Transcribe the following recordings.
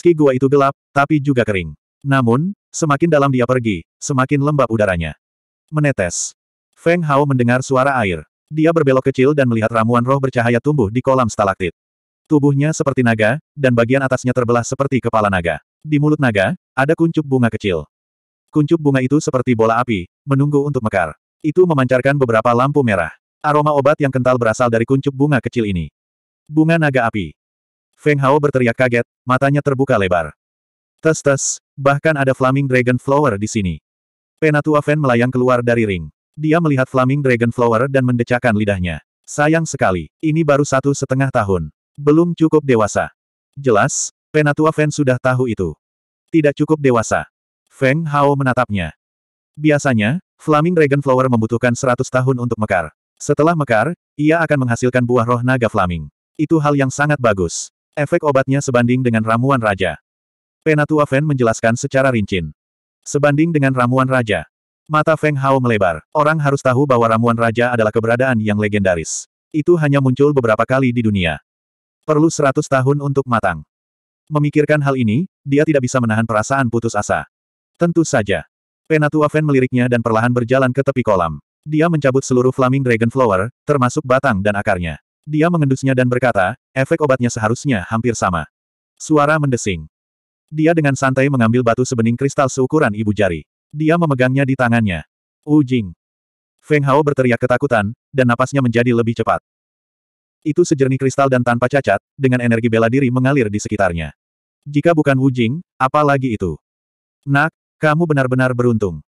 Meski gua itu gelap, tapi juga kering. Namun, semakin dalam dia pergi, semakin lembab udaranya. Menetes. Feng Hao mendengar suara air. Dia berbelok kecil dan melihat ramuan roh bercahaya tumbuh di kolam stalaktit. Tubuhnya seperti naga, dan bagian atasnya terbelah seperti kepala naga. Di mulut naga, ada kuncup bunga kecil. Kuncup bunga itu seperti bola api, menunggu untuk mekar. Itu memancarkan beberapa lampu merah. Aroma obat yang kental berasal dari kuncup bunga kecil ini. Bunga naga api. Feng Hao berteriak kaget, matanya terbuka lebar. Tes-tes, bahkan ada Flaming Dragon Flower di sini. Penatua Fen melayang keluar dari ring. Dia melihat Flaming Dragon Flower dan mendecakkan lidahnya. Sayang sekali, ini baru satu setengah tahun. Belum cukup dewasa. Jelas, Penatua Fen sudah tahu itu. Tidak cukup dewasa. Feng Hao menatapnya. Biasanya, Flaming Dragon Flower membutuhkan seratus tahun untuk mekar. Setelah mekar, ia akan menghasilkan buah roh naga Flaming. Itu hal yang sangat bagus. Efek obatnya sebanding dengan ramuan raja. Penatua Fen menjelaskan secara rinci Sebanding dengan ramuan raja. Mata Feng Hao melebar. Orang harus tahu bahwa ramuan raja adalah keberadaan yang legendaris. Itu hanya muncul beberapa kali di dunia. Perlu seratus tahun untuk matang. Memikirkan hal ini, dia tidak bisa menahan perasaan putus asa. Tentu saja. Penatua Fen meliriknya dan perlahan berjalan ke tepi kolam. Dia mencabut seluruh Flaming Dragon Flower, termasuk batang dan akarnya. Dia mengendusnya dan berkata, Efek obatnya seharusnya hampir sama. Suara mendesing. Dia dengan santai mengambil batu sebening kristal seukuran ibu jari. Dia memegangnya di tangannya. Ujing. Feng Hao berteriak ketakutan, dan napasnya menjadi lebih cepat. Itu sejernih kristal dan tanpa cacat, dengan energi bela diri mengalir di sekitarnya. Jika bukan Wujing, apa lagi itu? Nak, kamu benar-benar beruntung.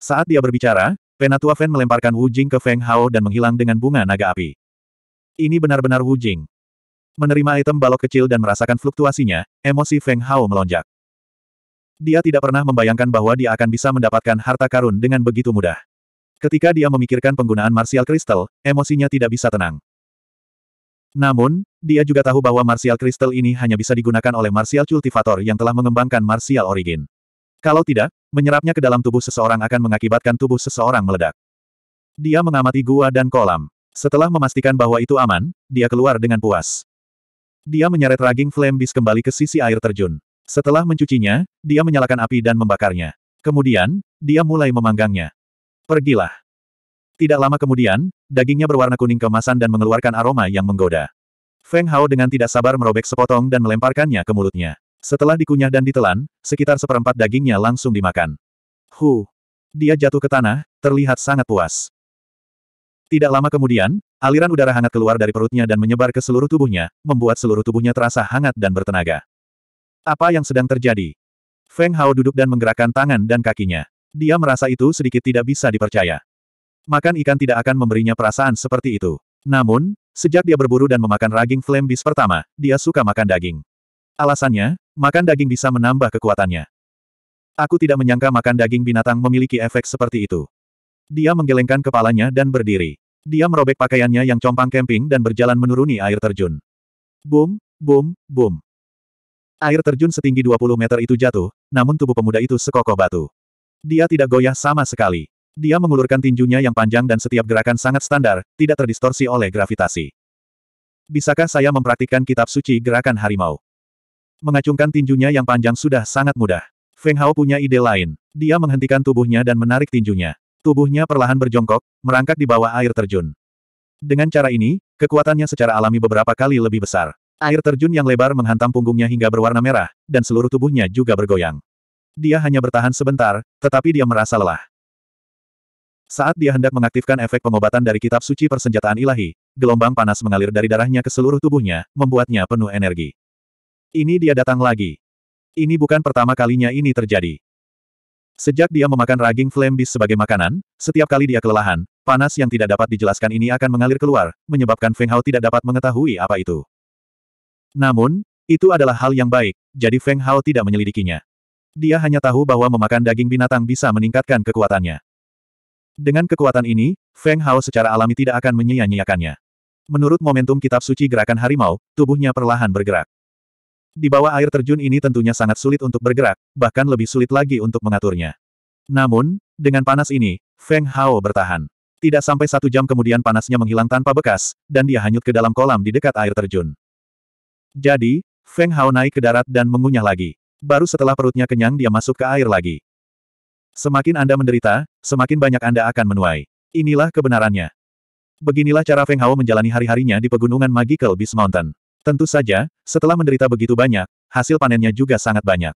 Saat dia berbicara, Penatua Fen melemparkan Wujing ke Feng Hao dan menghilang dengan bunga naga api. Ini benar-benar Wujing. Menerima item balok kecil dan merasakan fluktuasinya, emosi Feng Hao melonjak. Dia tidak pernah membayangkan bahwa dia akan bisa mendapatkan harta karun dengan begitu mudah. Ketika dia memikirkan penggunaan Martial Crystal, emosinya tidak bisa tenang. Namun, dia juga tahu bahwa Martial Crystal ini hanya bisa digunakan oleh Martial Cultivator yang telah mengembangkan Martial Origin. Kalau tidak, menyerapnya ke dalam tubuh seseorang akan mengakibatkan tubuh seseorang meledak. Dia mengamati gua dan kolam. Setelah memastikan bahwa itu aman, dia keluar dengan puas. Dia menyeret raging flame bis kembali ke sisi air terjun. Setelah mencucinya, dia menyalakan api dan membakarnya. Kemudian, dia mulai memanggangnya. Pergilah. Tidak lama kemudian, dagingnya berwarna kuning kemasan dan mengeluarkan aroma yang menggoda. Feng Hao dengan tidak sabar merobek sepotong dan melemparkannya ke mulutnya. Setelah dikunyah dan ditelan, sekitar seperempat dagingnya langsung dimakan. Hu! Dia jatuh ke tanah, terlihat sangat puas. Tidak lama kemudian, aliran udara hangat keluar dari perutnya dan menyebar ke seluruh tubuhnya, membuat seluruh tubuhnya terasa hangat dan bertenaga. Apa yang sedang terjadi? Feng Hao duduk dan menggerakkan tangan dan kakinya. Dia merasa itu sedikit tidak bisa dipercaya. Makan ikan tidak akan memberinya perasaan seperti itu. Namun, sejak dia berburu dan memakan raging flame bis pertama, dia suka makan daging. Alasannya, makan daging bisa menambah kekuatannya. Aku tidak menyangka makan daging binatang memiliki efek seperti itu. Dia menggelengkan kepalanya dan berdiri. Dia merobek pakaiannya yang compang camping dan berjalan menuruni air terjun. Boom, boom, boom. Air terjun setinggi 20 meter itu jatuh, namun tubuh pemuda itu sekokoh batu. Dia tidak goyah sama sekali. Dia mengulurkan tinjunya yang panjang dan setiap gerakan sangat standar, tidak terdistorsi oleh gravitasi. Bisakah saya mempraktikkan kitab suci gerakan harimau? Mengacungkan tinjunya yang panjang sudah sangat mudah. Feng Hao punya ide lain. Dia menghentikan tubuhnya dan menarik tinjunya. Tubuhnya perlahan berjongkok, merangkak di bawah air terjun. Dengan cara ini, kekuatannya secara alami beberapa kali lebih besar. Air terjun yang lebar menghantam punggungnya hingga berwarna merah, dan seluruh tubuhnya juga bergoyang. Dia hanya bertahan sebentar, tetapi dia merasa lelah. Saat dia hendak mengaktifkan efek pengobatan dari kitab suci persenjataan ilahi, gelombang panas mengalir dari darahnya ke seluruh tubuhnya, membuatnya penuh energi. Ini dia datang lagi. Ini bukan pertama kalinya ini terjadi. Sejak dia memakan raging flame beast sebagai makanan, setiap kali dia kelelahan, panas yang tidak dapat dijelaskan ini akan mengalir keluar, menyebabkan Feng Hao tidak dapat mengetahui apa itu. Namun, itu adalah hal yang baik, jadi Feng Hao tidak menyelidikinya. Dia hanya tahu bahwa memakan daging binatang bisa meningkatkan kekuatannya. Dengan kekuatan ini, Feng Hao secara alami tidak akan menyia-nyiakannya. Menurut momentum kitab suci gerakan harimau, tubuhnya perlahan bergerak. Di bawah air terjun ini tentunya sangat sulit untuk bergerak, bahkan lebih sulit lagi untuk mengaturnya. Namun, dengan panas ini, Feng Hao bertahan. Tidak sampai satu jam kemudian panasnya menghilang tanpa bekas, dan dia hanyut ke dalam kolam di dekat air terjun. Jadi, Feng Hao naik ke darat dan mengunyah lagi. Baru setelah perutnya kenyang dia masuk ke air lagi. Semakin Anda menderita, semakin banyak Anda akan menuai. Inilah kebenarannya. Beginilah cara Feng Hao menjalani hari-harinya di pegunungan Magical Beast Mountain. Tentu saja, setelah menderita begitu banyak, hasil panennya juga sangat banyak.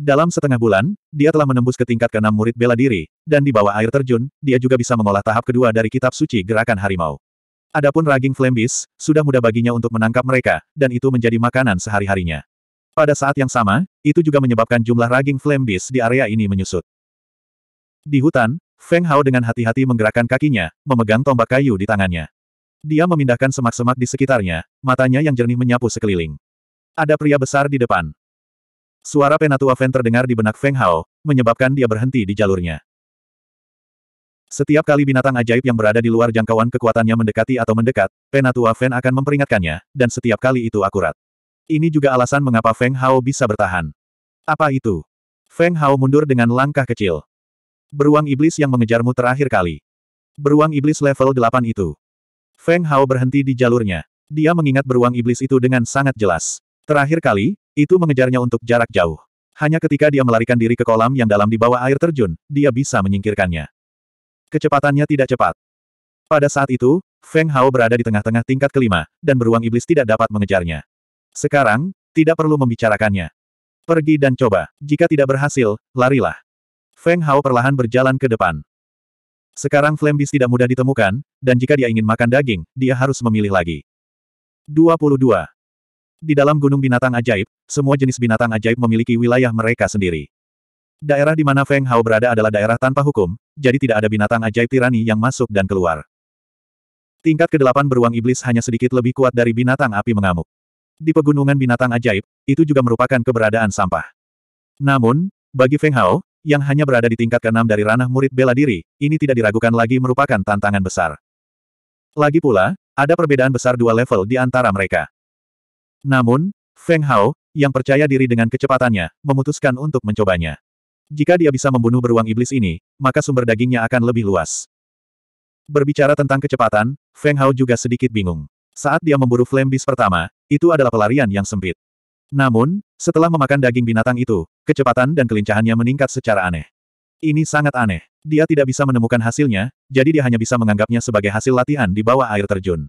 Dalam setengah bulan, dia telah menembus ke tingkat keenam murid bela diri, dan di bawah air terjun, dia juga bisa mengolah tahap kedua dari kitab suci gerakan harimau. Adapun raging flambis, sudah mudah baginya untuk menangkap mereka, dan itu menjadi makanan sehari-harinya. Pada saat yang sama, itu juga menyebabkan jumlah raging flambis di area ini menyusut. Di hutan, Feng Hao dengan hati-hati menggerakkan kakinya, memegang tombak kayu di tangannya. Dia memindahkan semak-semak di sekitarnya, matanya yang jernih menyapu sekeliling. Ada pria besar di depan. Suara penatua Fen terdengar di benak Feng Hao, menyebabkan dia berhenti di jalurnya. Setiap kali binatang ajaib yang berada di luar jangkauan kekuatannya mendekati atau mendekat, Penatua Fen akan memperingatkannya, dan setiap kali itu akurat. Ini juga alasan mengapa Feng Hao bisa bertahan. Apa itu? Feng Hao mundur dengan langkah kecil. Beruang iblis yang mengejarmu terakhir kali. Beruang iblis level 8 itu. Feng Hao berhenti di jalurnya. Dia mengingat beruang iblis itu dengan sangat jelas. Terakhir kali, itu mengejarnya untuk jarak jauh. Hanya ketika dia melarikan diri ke kolam yang dalam di bawah air terjun, dia bisa menyingkirkannya. Kecepatannya tidak cepat. Pada saat itu, Feng Hao berada di tengah-tengah tingkat kelima, dan beruang iblis tidak dapat mengejarnya. Sekarang, tidak perlu membicarakannya. Pergi dan coba. Jika tidak berhasil, larilah. Feng Hao perlahan berjalan ke depan. Sekarang Flame tidak mudah ditemukan, dan jika dia ingin makan daging, dia harus memilih lagi. 22. Di dalam Gunung Binatang Ajaib, semua jenis binatang ajaib memiliki wilayah mereka sendiri. Daerah di mana Feng Hao berada adalah daerah tanpa hukum, jadi tidak ada binatang ajaib tirani yang masuk dan keluar. Tingkat ke-8 beruang iblis hanya sedikit lebih kuat dari binatang api mengamuk. Di pegunungan binatang ajaib, itu juga merupakan keberadaan sampah. Namun, bagi Feng Hao, yang hanya berada di tingkat keenam dari ranah murid bela diri, ini tidak diragukan lagi merupakan tantangan besar. Lagi pula, ada perbedaan besar dua level di antara mereka. Namun, Feng Hao, yang percaya diri dengan kecepatannya, memutuskan untuk mencobanya. Jika dia bisa membunuh beruang iblis ini, maka sumber dagingnya akan lebih luas. Berbicara tentang kecepatan, Feng Hao juga sedikit bingung. Saat dia memburu Flame Beast pertama, itu adalah pelarian yang sempit. Namun, setelah memakan daging binatang itu, kecepatan dan kelincahannya meningkat secara aneh. Ini sangat aneh. Dia tidak bisa menemukan hasilnya, jadi dia hanya bisa menganggapnya sebagai hasil latihan di bawah air terjun.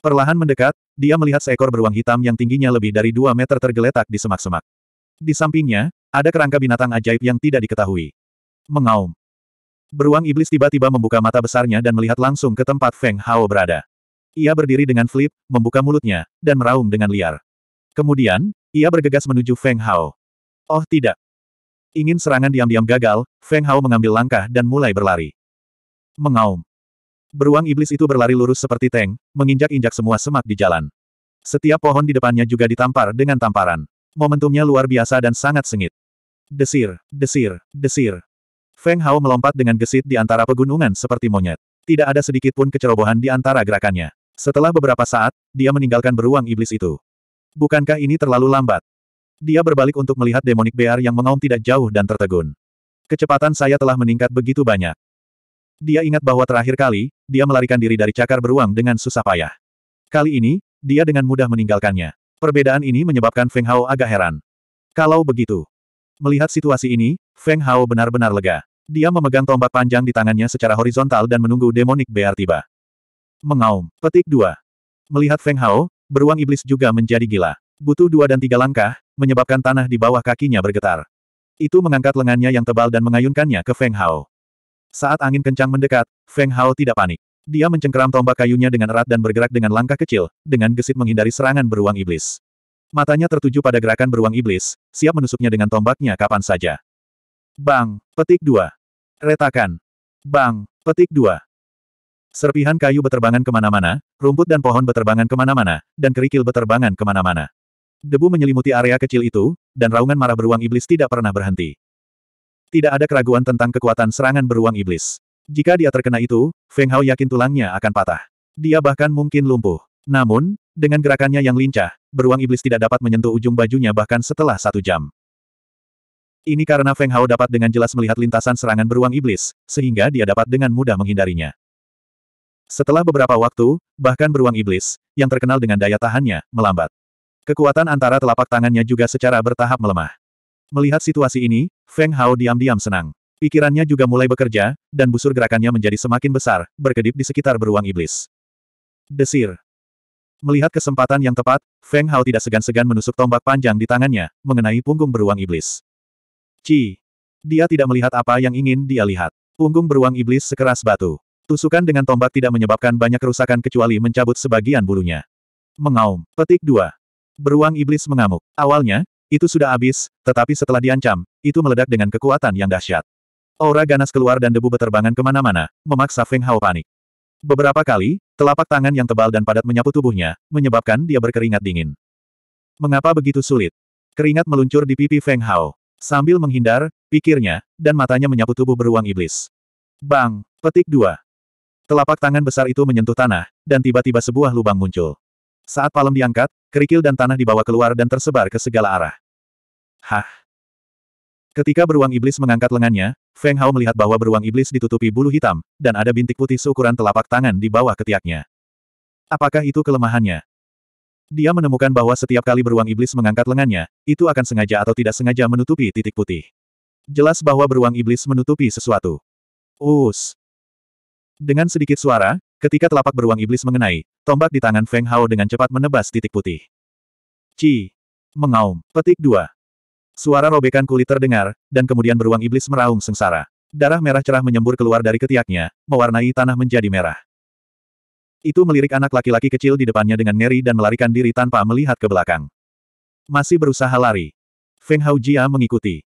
Perlahan mendekat, dia melihat seekor beruang hitam yang tingginya lebih dari 2 meter tergeletak di semak-semak. Di sampingnya, ada kerangka binatang ajaib yang tidak diketahui. Mengaum. Beruang iblis tiba-tiba membuka mata besarnya dan melihat langsung ke tempat Feng Hao berada. Ia berdiri dengan flip, membuka mulutnya, dan meraung dengan liar. Kemudian, ia bergegas menuju Feng Hao. Oh tidak. Ingin serangan diam-diam gagal, Feng Hao mengambil langkah dan mulai berlari. Mengaum. Beruang iblis itu berlari lurus seperti tank, menginjak-injak semua semak di jalan. Setiap pohon di depannya juga ditampar dengan tamparan. Momentumnya luar biasa dan sangat sengit. Desir, desir, desir. Feng Hao melompat dengan gesit di antara pegunungan seperti monyet. Tidak ada sedikit pun kecerobohan di antara gerakannya. Setelah beberapa saat, dia meninggalkan beruang iblis itu. Bukankah ini terlalu lambat? Dia berbalik untuk melihat demonic bear yang mengaum tidak jauh dan tertegun. Kecepatan saya telah meningkat begitu banyak. Dia ingat bahwa terakhir kali, dia melarikan diri dari cakar beruang dengan susah payah. Kali ini, dia dengan mudah meninggalkannya. Perbedaan ini menyebabkan Feng Hao agak heran. Kalau begitu, melihat situasi ini, Feng Hao benar-benar lega. Dia memegang tombak panjang di tangannya secara horizontal dan menunggu demonic bear tiba. Mengaum. Petik 2. Melihat Feng Hao, Beruang iblis juga menjadi gila. Butuh dua dan tiga langkah, menyebabkan tanah di bawah kakinya bergetar. Itu mengangkat lengannya yang tebal dan mengayunkannya ke Feng Hao. Saat angin kencang mendekat, Feng Hao tidak panik. Dia mencengkeram tombak kayunya dengan erat dan bergerak dengan langkah kecil, dengan gesit menghindari serangan beruang iblis. Matanya tertuju pada gerakan beruang iblis, siap menusuknya dengan tombaknya kapan saja. Bang, petik dua. Retakan. Bang, petik dua. Serpihan kayu beterbangan kemana-mana, rumput dan pohon beterbangan kemana-mana, dan kerikil beterbangan kemana-mana. Debu menyelimuti area kecil itu, dan raungan marah beruang iblis tidak pernah berhenti. Tidak ada keraguan tentang kekuatan serangan beruang iblis. Jika dia terkena itu, Feng Hao yakin tulangnya akan patah. Dia bahkan mungkin lumpuh. Namun, dengan gerakannya yang lincah, beruang iblis tidak dapat menyentuh ujung bajunya bahkan setelah satu jam. Ini karena Feng Hao dapat dengan jelas melihat lintasan serangan beruang iblis, sehingga dia dapat dengan mudah menghindarinya. Setelah beberapa waktu, bahkan beruang iblis, yang terkenal dengan daya tahannya, melambat. Kekuatan antara telapak tangannya juga secara bertahap melemah. Melihat situasi ini, Feng Hao diam-diam senang. Pikirannya juga mulai bekerja, dan busur gerakannya menjadi semakin besar, berkedip di sekitar beruang iblis. Desir. Melihat kesempatan yang tepat, Feng Hao tidak segan-segan menusuk tombak panjang di tangannya, mengenai punggung beruang iblis. Ci. Dia tidak melihat apa yang ingin dia lihat. Punggung beruang iblis sekeras batu. Tusukan dengan tombak tidak menyebabkan banyak kerusakan kecuali mencabut sebagian bulunya. Mengaum. Petik 2. Beruang iblis mengamuk. Awalnya, itu sudah habis, tetapi setelah diancam, itu meledak dengan kekuatan yang dahsyat. Aura ganas keluar dan debu beterbangan kemana-mana, memaksa Feng Hao panik. Beberapa kali, telapak tangan yang tebal dan padat menyapu tubuhnya, menyebabkan dia berkeringat dingin. Mengapa begitu sulit? Keringat meluncur di pipi Feng Hao. Sambil menghindar, pikirnya, dan matanya menyapu tubuh beruang iblis. Bang! Petik 2. Telapak tangan besar itu menyentuh tanah, dan tiba-tiba sebuah lubang muncul. Saat palem diangkat, kerikil dan tanah dibawa keluar dan tersebar ke segala arah. Hah? Ketika beruang iblis mengangkat lengannya, Feng Hao melihat bahwa beruang iblis ditutupi bulu hitam, dan ada bintik putih seukuran telapak tangan di bawah ketiaknya. Apakah itu kelemahannya? Dia menemukan bahwa setiap kali beruang iblis mengangkat lengannya, itu akan sengaja atau tidak sengaja menutupi titik putih. Jelas bahwa beruang iblis menutupi sesuatu. Us, dengan sedikit suara, ketika telapak beruang iblis mengenai, tombak di tangan Feng Hao dengan cepat menebas titik putih. Ci. Mengaum. Petik 2. Suara robekan kulit terdengar, dan kemudian beruang iblis meraung sengsara. Darah merah cerah menyembur keluar dari ketiaknya, mewarnai tanah menjadi merah. Itu melirik anak laki-laki kecil di depannya dengan ngeri dan melarikan diri tanpa melihat ke belakang. Masih berusaha lari. Feng Hao Jia mengikuti.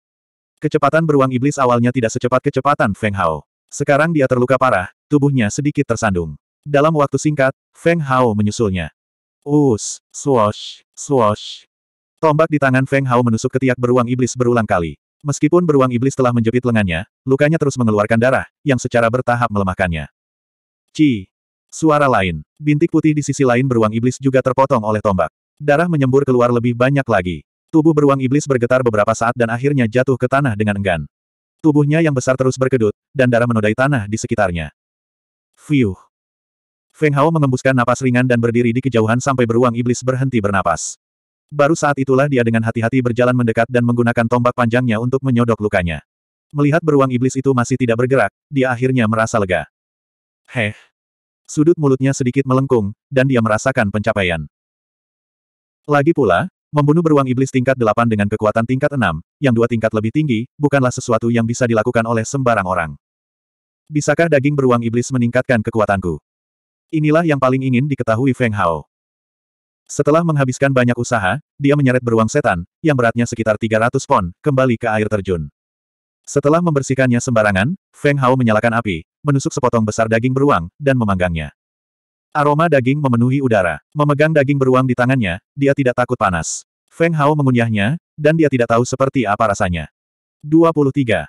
Kecepatan beruang iblis awalnya tidak secepat kecepatan Feng Hao. Sekarang dia terluka parah, tubuhnya sedikit tersandung. Dalam waktu singkat, Feng Hao menyusulnya. Us, swosh, swosh. Tombak di tangan Feng Hao menusuk ketiak beruang iblis berulang kali. Meskipun beruang iblis telah menjepit lengannya, lukanya terus mengeluarkan darah, yang secara bertahap melemahkannya. Ci. Suara lain. Bintik putih di sisi lain beruang iblis juga terpotong oleh tombak. Darah menyembur keluar lebih banyak lagi. Tubuh beruang iblis bergetar beberapa saat dan akhirnya jatuh ke tanah dengan enggan. Tubuhnya yang besar terus berkedut, dan darah menodai tanah di sekitarnya. Fiuh. Feng Hao mengembuskan napas ringan dan berdiri di kejauhan sampai beruang iblis berhenti bernapas. Baru saat itulah dia dengan hati-hati berjalan mendekat dan menggunakan tombak panjangnya untuk menyodok lukanya. Melihat beruang iblis itu masih tidak bergerak, dia akhirnya merasa lega. Heh. Sudut mulutnya sedikit melengkung, dan dia merasakan pencapaian. Lagi pula, membunuh beruang iblis tingkat 8 dengan kekuatan tingkat 6, yang dua tingkat lebih tinggi, bukanlah sesuatu yang bisa dilakukan oleh sembarang orang. Bisakah daging beruang iblis meningkatkan kekuatanku? Inilah yang paling ingin diketahui Feng Hao. Setelah menghabiskan banyak usaha, dia menyeret beruang setan, yang beratnya sekitar 300 pon, kembali ke air terjun. Setelah membersihkannya sembarangan, Feng Hao menyalakan api, menusuk sepotong besar daging beruang, dan memanggangnya. Aroma daging memenuhi udara. Memegang daging beruang di tangannya, dia tidak takut panas. Feng Hao mengunyahnya, dan dia tidak tahu seperti apa rasanya. 23.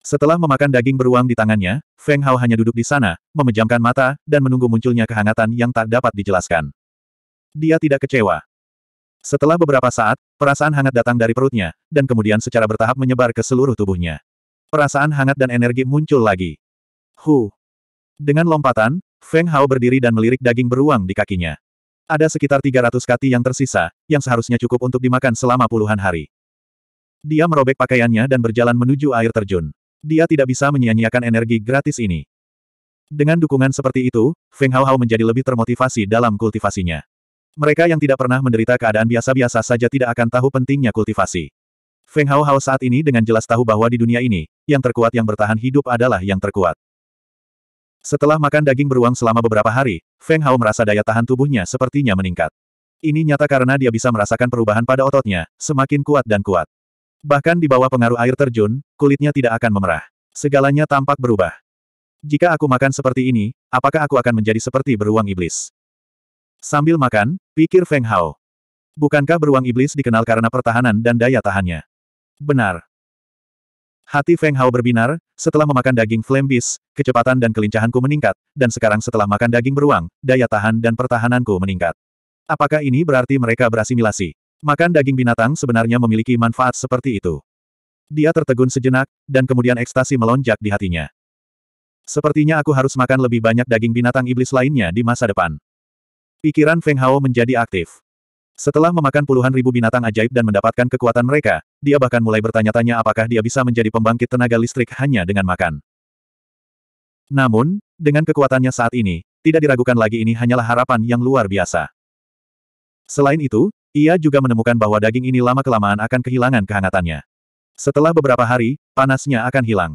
Setelah memakan daging beruang di tangannya, Feng Hao hanya duduk di sana, memejamkan mata, dan menunggu munculnya kehangatan yang tak dapat dijelaskan. Dia tidak kecewa. Setelah beberapa saat, perasaan hangat datang dari perutnya, dan kemudian secara bertahap menyebar ke seluruh tubuhnya. Perasaan hangat dan energi muncul lagi. Hu. Dengan lompatan, Feng Hao berdiri dan melirik daging beruang di kakinya. Ada sekitar 300 kati yang tersisa, yang seharusnya cukup untuk dimakan selama puluhan hari. Dia merobek pakaiannya dan berjalan menuju air terjun. Dia tidak bisa menyia-nyiakan energi gratis ini. Dengan dukungan seperti itu, Feng Hao Hao menjadi lebih termotivasi dalam kultivasinya. Mereka yang tidak pernah menderita keadaan biasa-biasa saja tidak akan tahu pentingnya kultivasi. Feng Hao Hao saat ini dengan jelas tahu bahwa di dunia ini, yang terkuat yang bertahan hidup adalah yang terkuat. Setelah makan daging beruang selama beberapa hari, Feng Hao merasa daya tahan tubuhnya sepertinya meningkat. Ini nyata karena dia bisa merasakan perubahan pada ototnya, semakin kuat dan kuat. Bahkan di bawah pengaruh air terjun, kulitnya tidak akan memerah. Segalanya tampak berubah. Jika aku makan seperti ini, apakah aku akan menjadi seperti beruang iblis? Sambil makan, pikir Feng Hao. Bukankah beruang iblis dikenal karena pertahanan dan daya tahannya? Benar. Hati Feng Hao berbinar, setelah memakan daging flame kecepatan dan kelincahanku meningkat, dan sekarang setelah makan daging beruang, daya tahan dan pertahananku meningkat. Apakah ini berarti mereka berasimilasi? Makan daging binatang sebenarnya memiliki manfaat seperti itu. Dia tertegun sejenak, dan kemudian ekstasi melonjak di hatinya. Sepertinya aku harus makan lebih banyak daging binatang iblis lainnya di masa depan. Pikiran Feng Hao menjadi aktif. Setelah memakan puluhan ribu binatang ajaib dan mendapatkan kekuatan mereka, dia bahkan mulai bertanya-tanya apakah dia bisa menjadi pembangkit tenaga listrik hanya dengan makan. Namun, dengan kekuatannya saat ini, tidak diragukan lagi ini hanyalah harapan yang luar biasa. Selain itu, ia juga menemukan bahwa daging ini lama-kelamaan akan kehilangan kehangatannya. Setelah beberapa hari, panasnya akan hilang.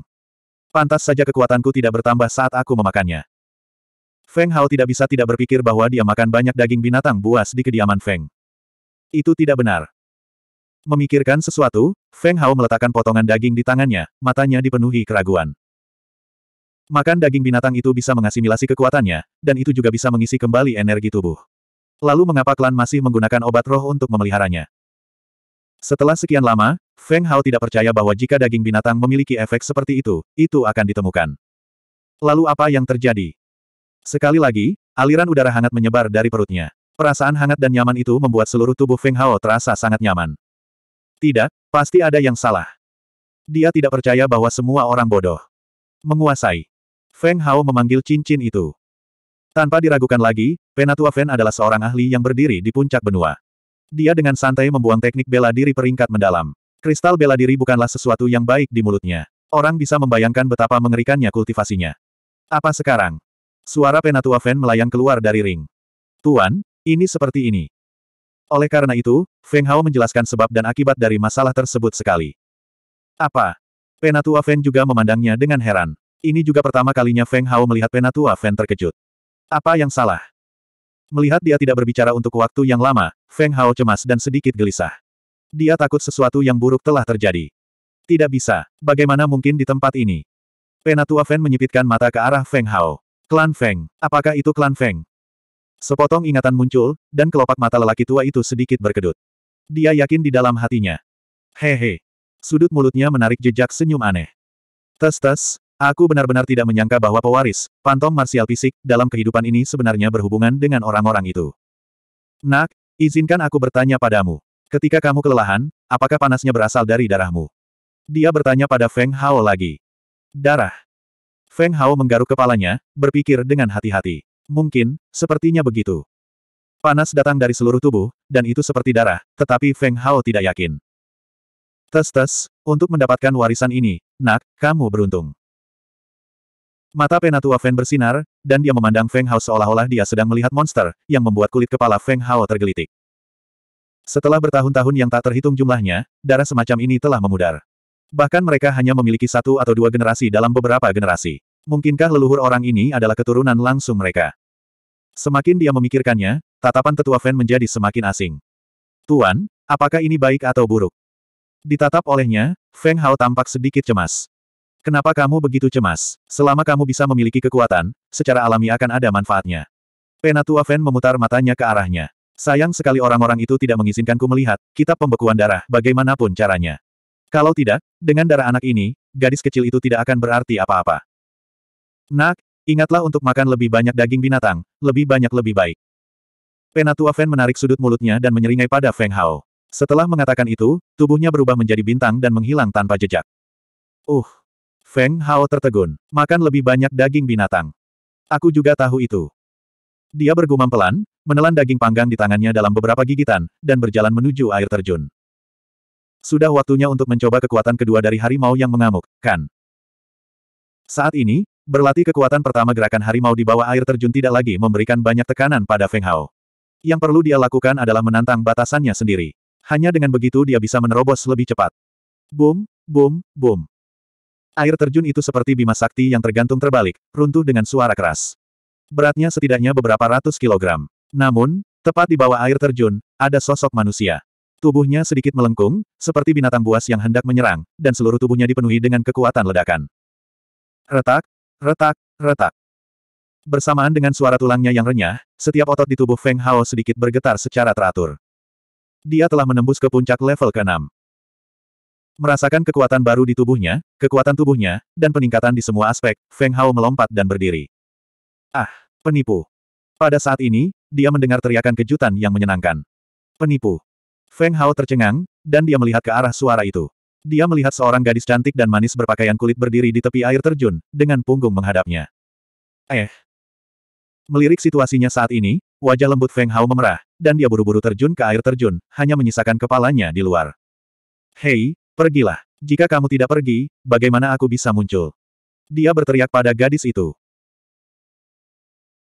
Pantas saja kekuatanku tidak bertambah saat aku memakannya. Feng Hao tidak bisa tidak berpikir bahwa dia makan banyak daging binatang buas di kediaman Feng. Itu tidak benar. Memikirkan sesuatu, Feng Hao meletakkan potongan daging di tangannya, matanya dipenuhi keraguan. Makan daging binatang itu bisa mengasimilasi kekuatannya, dan itu juga bisa mengisi kembali energi tubuh. Lalu mengapa klan masih menggunakan obat roh untuk memeliharanya? Setelah sekian lama, Feng Hao tidak percaya bahwa jika daging binatang memiliki efek seperti itu, itu akan ditemukan. Lalu apa yang terjadi? Sekali lagi, aliran udara hangat menyebar dari perutnya. Perasaan hangat dan nyaman itu membuat seluruh tubuh Feng Hao terasa sangat nyaman. Tidak, pasti ada yang salah. Dia tidak percaya bahwa semua orang bodoh. Menguasai. Feng Hao memanggil cincin itu. Tanpa diragukan lagi, Penatua Fen adalah seorang ahli yang berdiri di puncak benua. Dia dengan santai membuang teknik bela diri peringkat mendalam. Kristal bela diri bukanlah sesuatu yang baik di mulutnya. Orang bisa membayangkan betapa mengerikannya kultivasinya. Apa sekarang? Suara Penatua Fen melayang keluar dari ring. Tuan, ini seperti ini. Oleh karena itu, Feng Hao menjelaskan sebab dan akibat dari masalah tersebut sekali. Apa? Penatua Fen juga memandangnya dengan heran. Ini juga pertama kalinya Feng Hao melihat Penatua Fen terkejut. Apa yang salah? Melihat dia tidak berbicara untuk waktu yang lama, Feng Hao cemas dan sedikit gelisah. Dia takut sesuatu yang buruk telah terjadi. Tidak bisa. Bagaimana mungkin di tempat ini? Penatua Feng menyipitkan mata ke arah Feng Hao. Klan Feng. Apakah itu klan Feng? Sepotong ingatan muncul, dan kelopak mata lelaki tua itu sedikit berkedut. Dia yakin di dalam hatinya. Hehe. Sudut mulutnya menarik jejak senyum aneh. Tes-tes, Aku benar-benar tidak menyangka bahwa pewaris, pantom marsial fisik, dalam kehidupan ini sebenarnya berhubungan dengan orang-orang itu. Nak, izinkan aku bertanya padamu. Ketika kamu kelelahan, apakah panasnya berasal dari darahmu? Dia bertanya pada Feng Hao lagi. Darah. Feng Hao menggaruk kepalanya, berpikir dengan hati-hati. Mungkin, sepertinya begitu. Panas datang dari seluruh tubuh, dan itu seperti darah, tetapi Feng Hao tidak yakin. Tes-tes, untuk mendapatkan warisan ini, nak, kamu beruntung. Mata penatua Feng bersinar, dan dia memandang Feng Hao seolah-olah dia sedang melihat monster, yang membuat kulit kepala Feng Hao tergelitik. Setelah bertahun-tahun yang tak terhitung jumlahnya, darah semacam ini telah memudar. Bahkan mereka hanya memiliki satu atau dua generasi dalam beberapa generasi. Mungkinkah leluhur orang ini adalah keturunan langsung mereka? Semakin dia memikirkannya, tatapan tetua Feng menjadi semakin asing. Tuan, apakah ini baik atau buruk? Ditatap olehnya, Feng Hao tampak sedikit cemas. Kenapa kamu begitu cemas? Selama kamu bisa memiliki kekuatan, secara alami akan ada manfaatnya. Penatua Fen memutar matanya ke arahnya. Sayang sekali orang-orang itu tidak mengizinkanku melihat kitab pembekuan darah bagaimanapun caranya. Kalau tidak, dengan darah anak ini, gadis kecil itu tidak akan berarti apa-apa. Nak, ingatlah untuk makan lebih banyak daging binatang, lebih banyak lebih baik. Penatua Fen menarik sudut mulutnya dan menyeringai pada Feng Hao. Setelah mengatakan itu, tubuhnya berubah menjadi bintang dan menghilang tanpa jejak. Uh, Feng Hao tertegun. Makan lebih banyak daging binatang. Aku juga tahu itu. Dia bergumam pelan, menelan daging panggang di tangannya dalam beberapa gigitan, dan berjalan menuju air terjun. Sudah waktunya untuk mencoba kekuatan kedua dari harimau yang mengamuk, kan? Saat ini, berlatih kekuatan pertama gerakan harimau di bawah air terjun tidak lagi memberikan banyak tekanan pada Feng Hao. Yang perlu dia lakukan adalah menantang batasannya sendiri. Hanya dengan begitu dia bisa menerobos lebih cepat. Boom, boom, boom. Air terjun itu seperti bima sakti yang tergantung terbalik, runtuh dengan suara keras. Beratnya setidaknya beberapa ratus kilogram. Namun, tepat di bawah air terjun, ada sosok manusia. Tubuhnya sedikit melengkung, seperti binatang buas yang hendak menyerang, dan seluruh tubuhnya dipenuhi dengan kekuatan ledakan. Retak, retak, retak. Bersamaan dengan suara tulangnya yang renyah, setiap otot di tubuh Feng Hao sedikit bergetar secara teratur. Dia telah menembus ke puncak level keenam. 6 Merasakan kekuatan baru di tubuhnya, kekuatan tubuhnya, dan peningkatan di semua aspek, Feng Hao melompat dan berdiri. Ah, penipu. Pada saat ini, dia mendengar teriakan kejutan yang menyenangkan. Penipu. Feng Hao tercengang, dan dia melihat ke arah suara itu. Dia melihat seorang gadis cantik dan manis berpakaian kulit berdiri di tepi air terjun, dengan punggung menghadapnya. Eh. Melirik situasinya saat ini, wajah lembut Feng Hao memerah, dan dia buru-buru terjun ke air terjun, hanya menyisakan kepalanya di luar. Hei, Pergilah. Jika kamu tidak pergi, bagaimana aku bisa muncul? Dia berteriak pada gadis itu.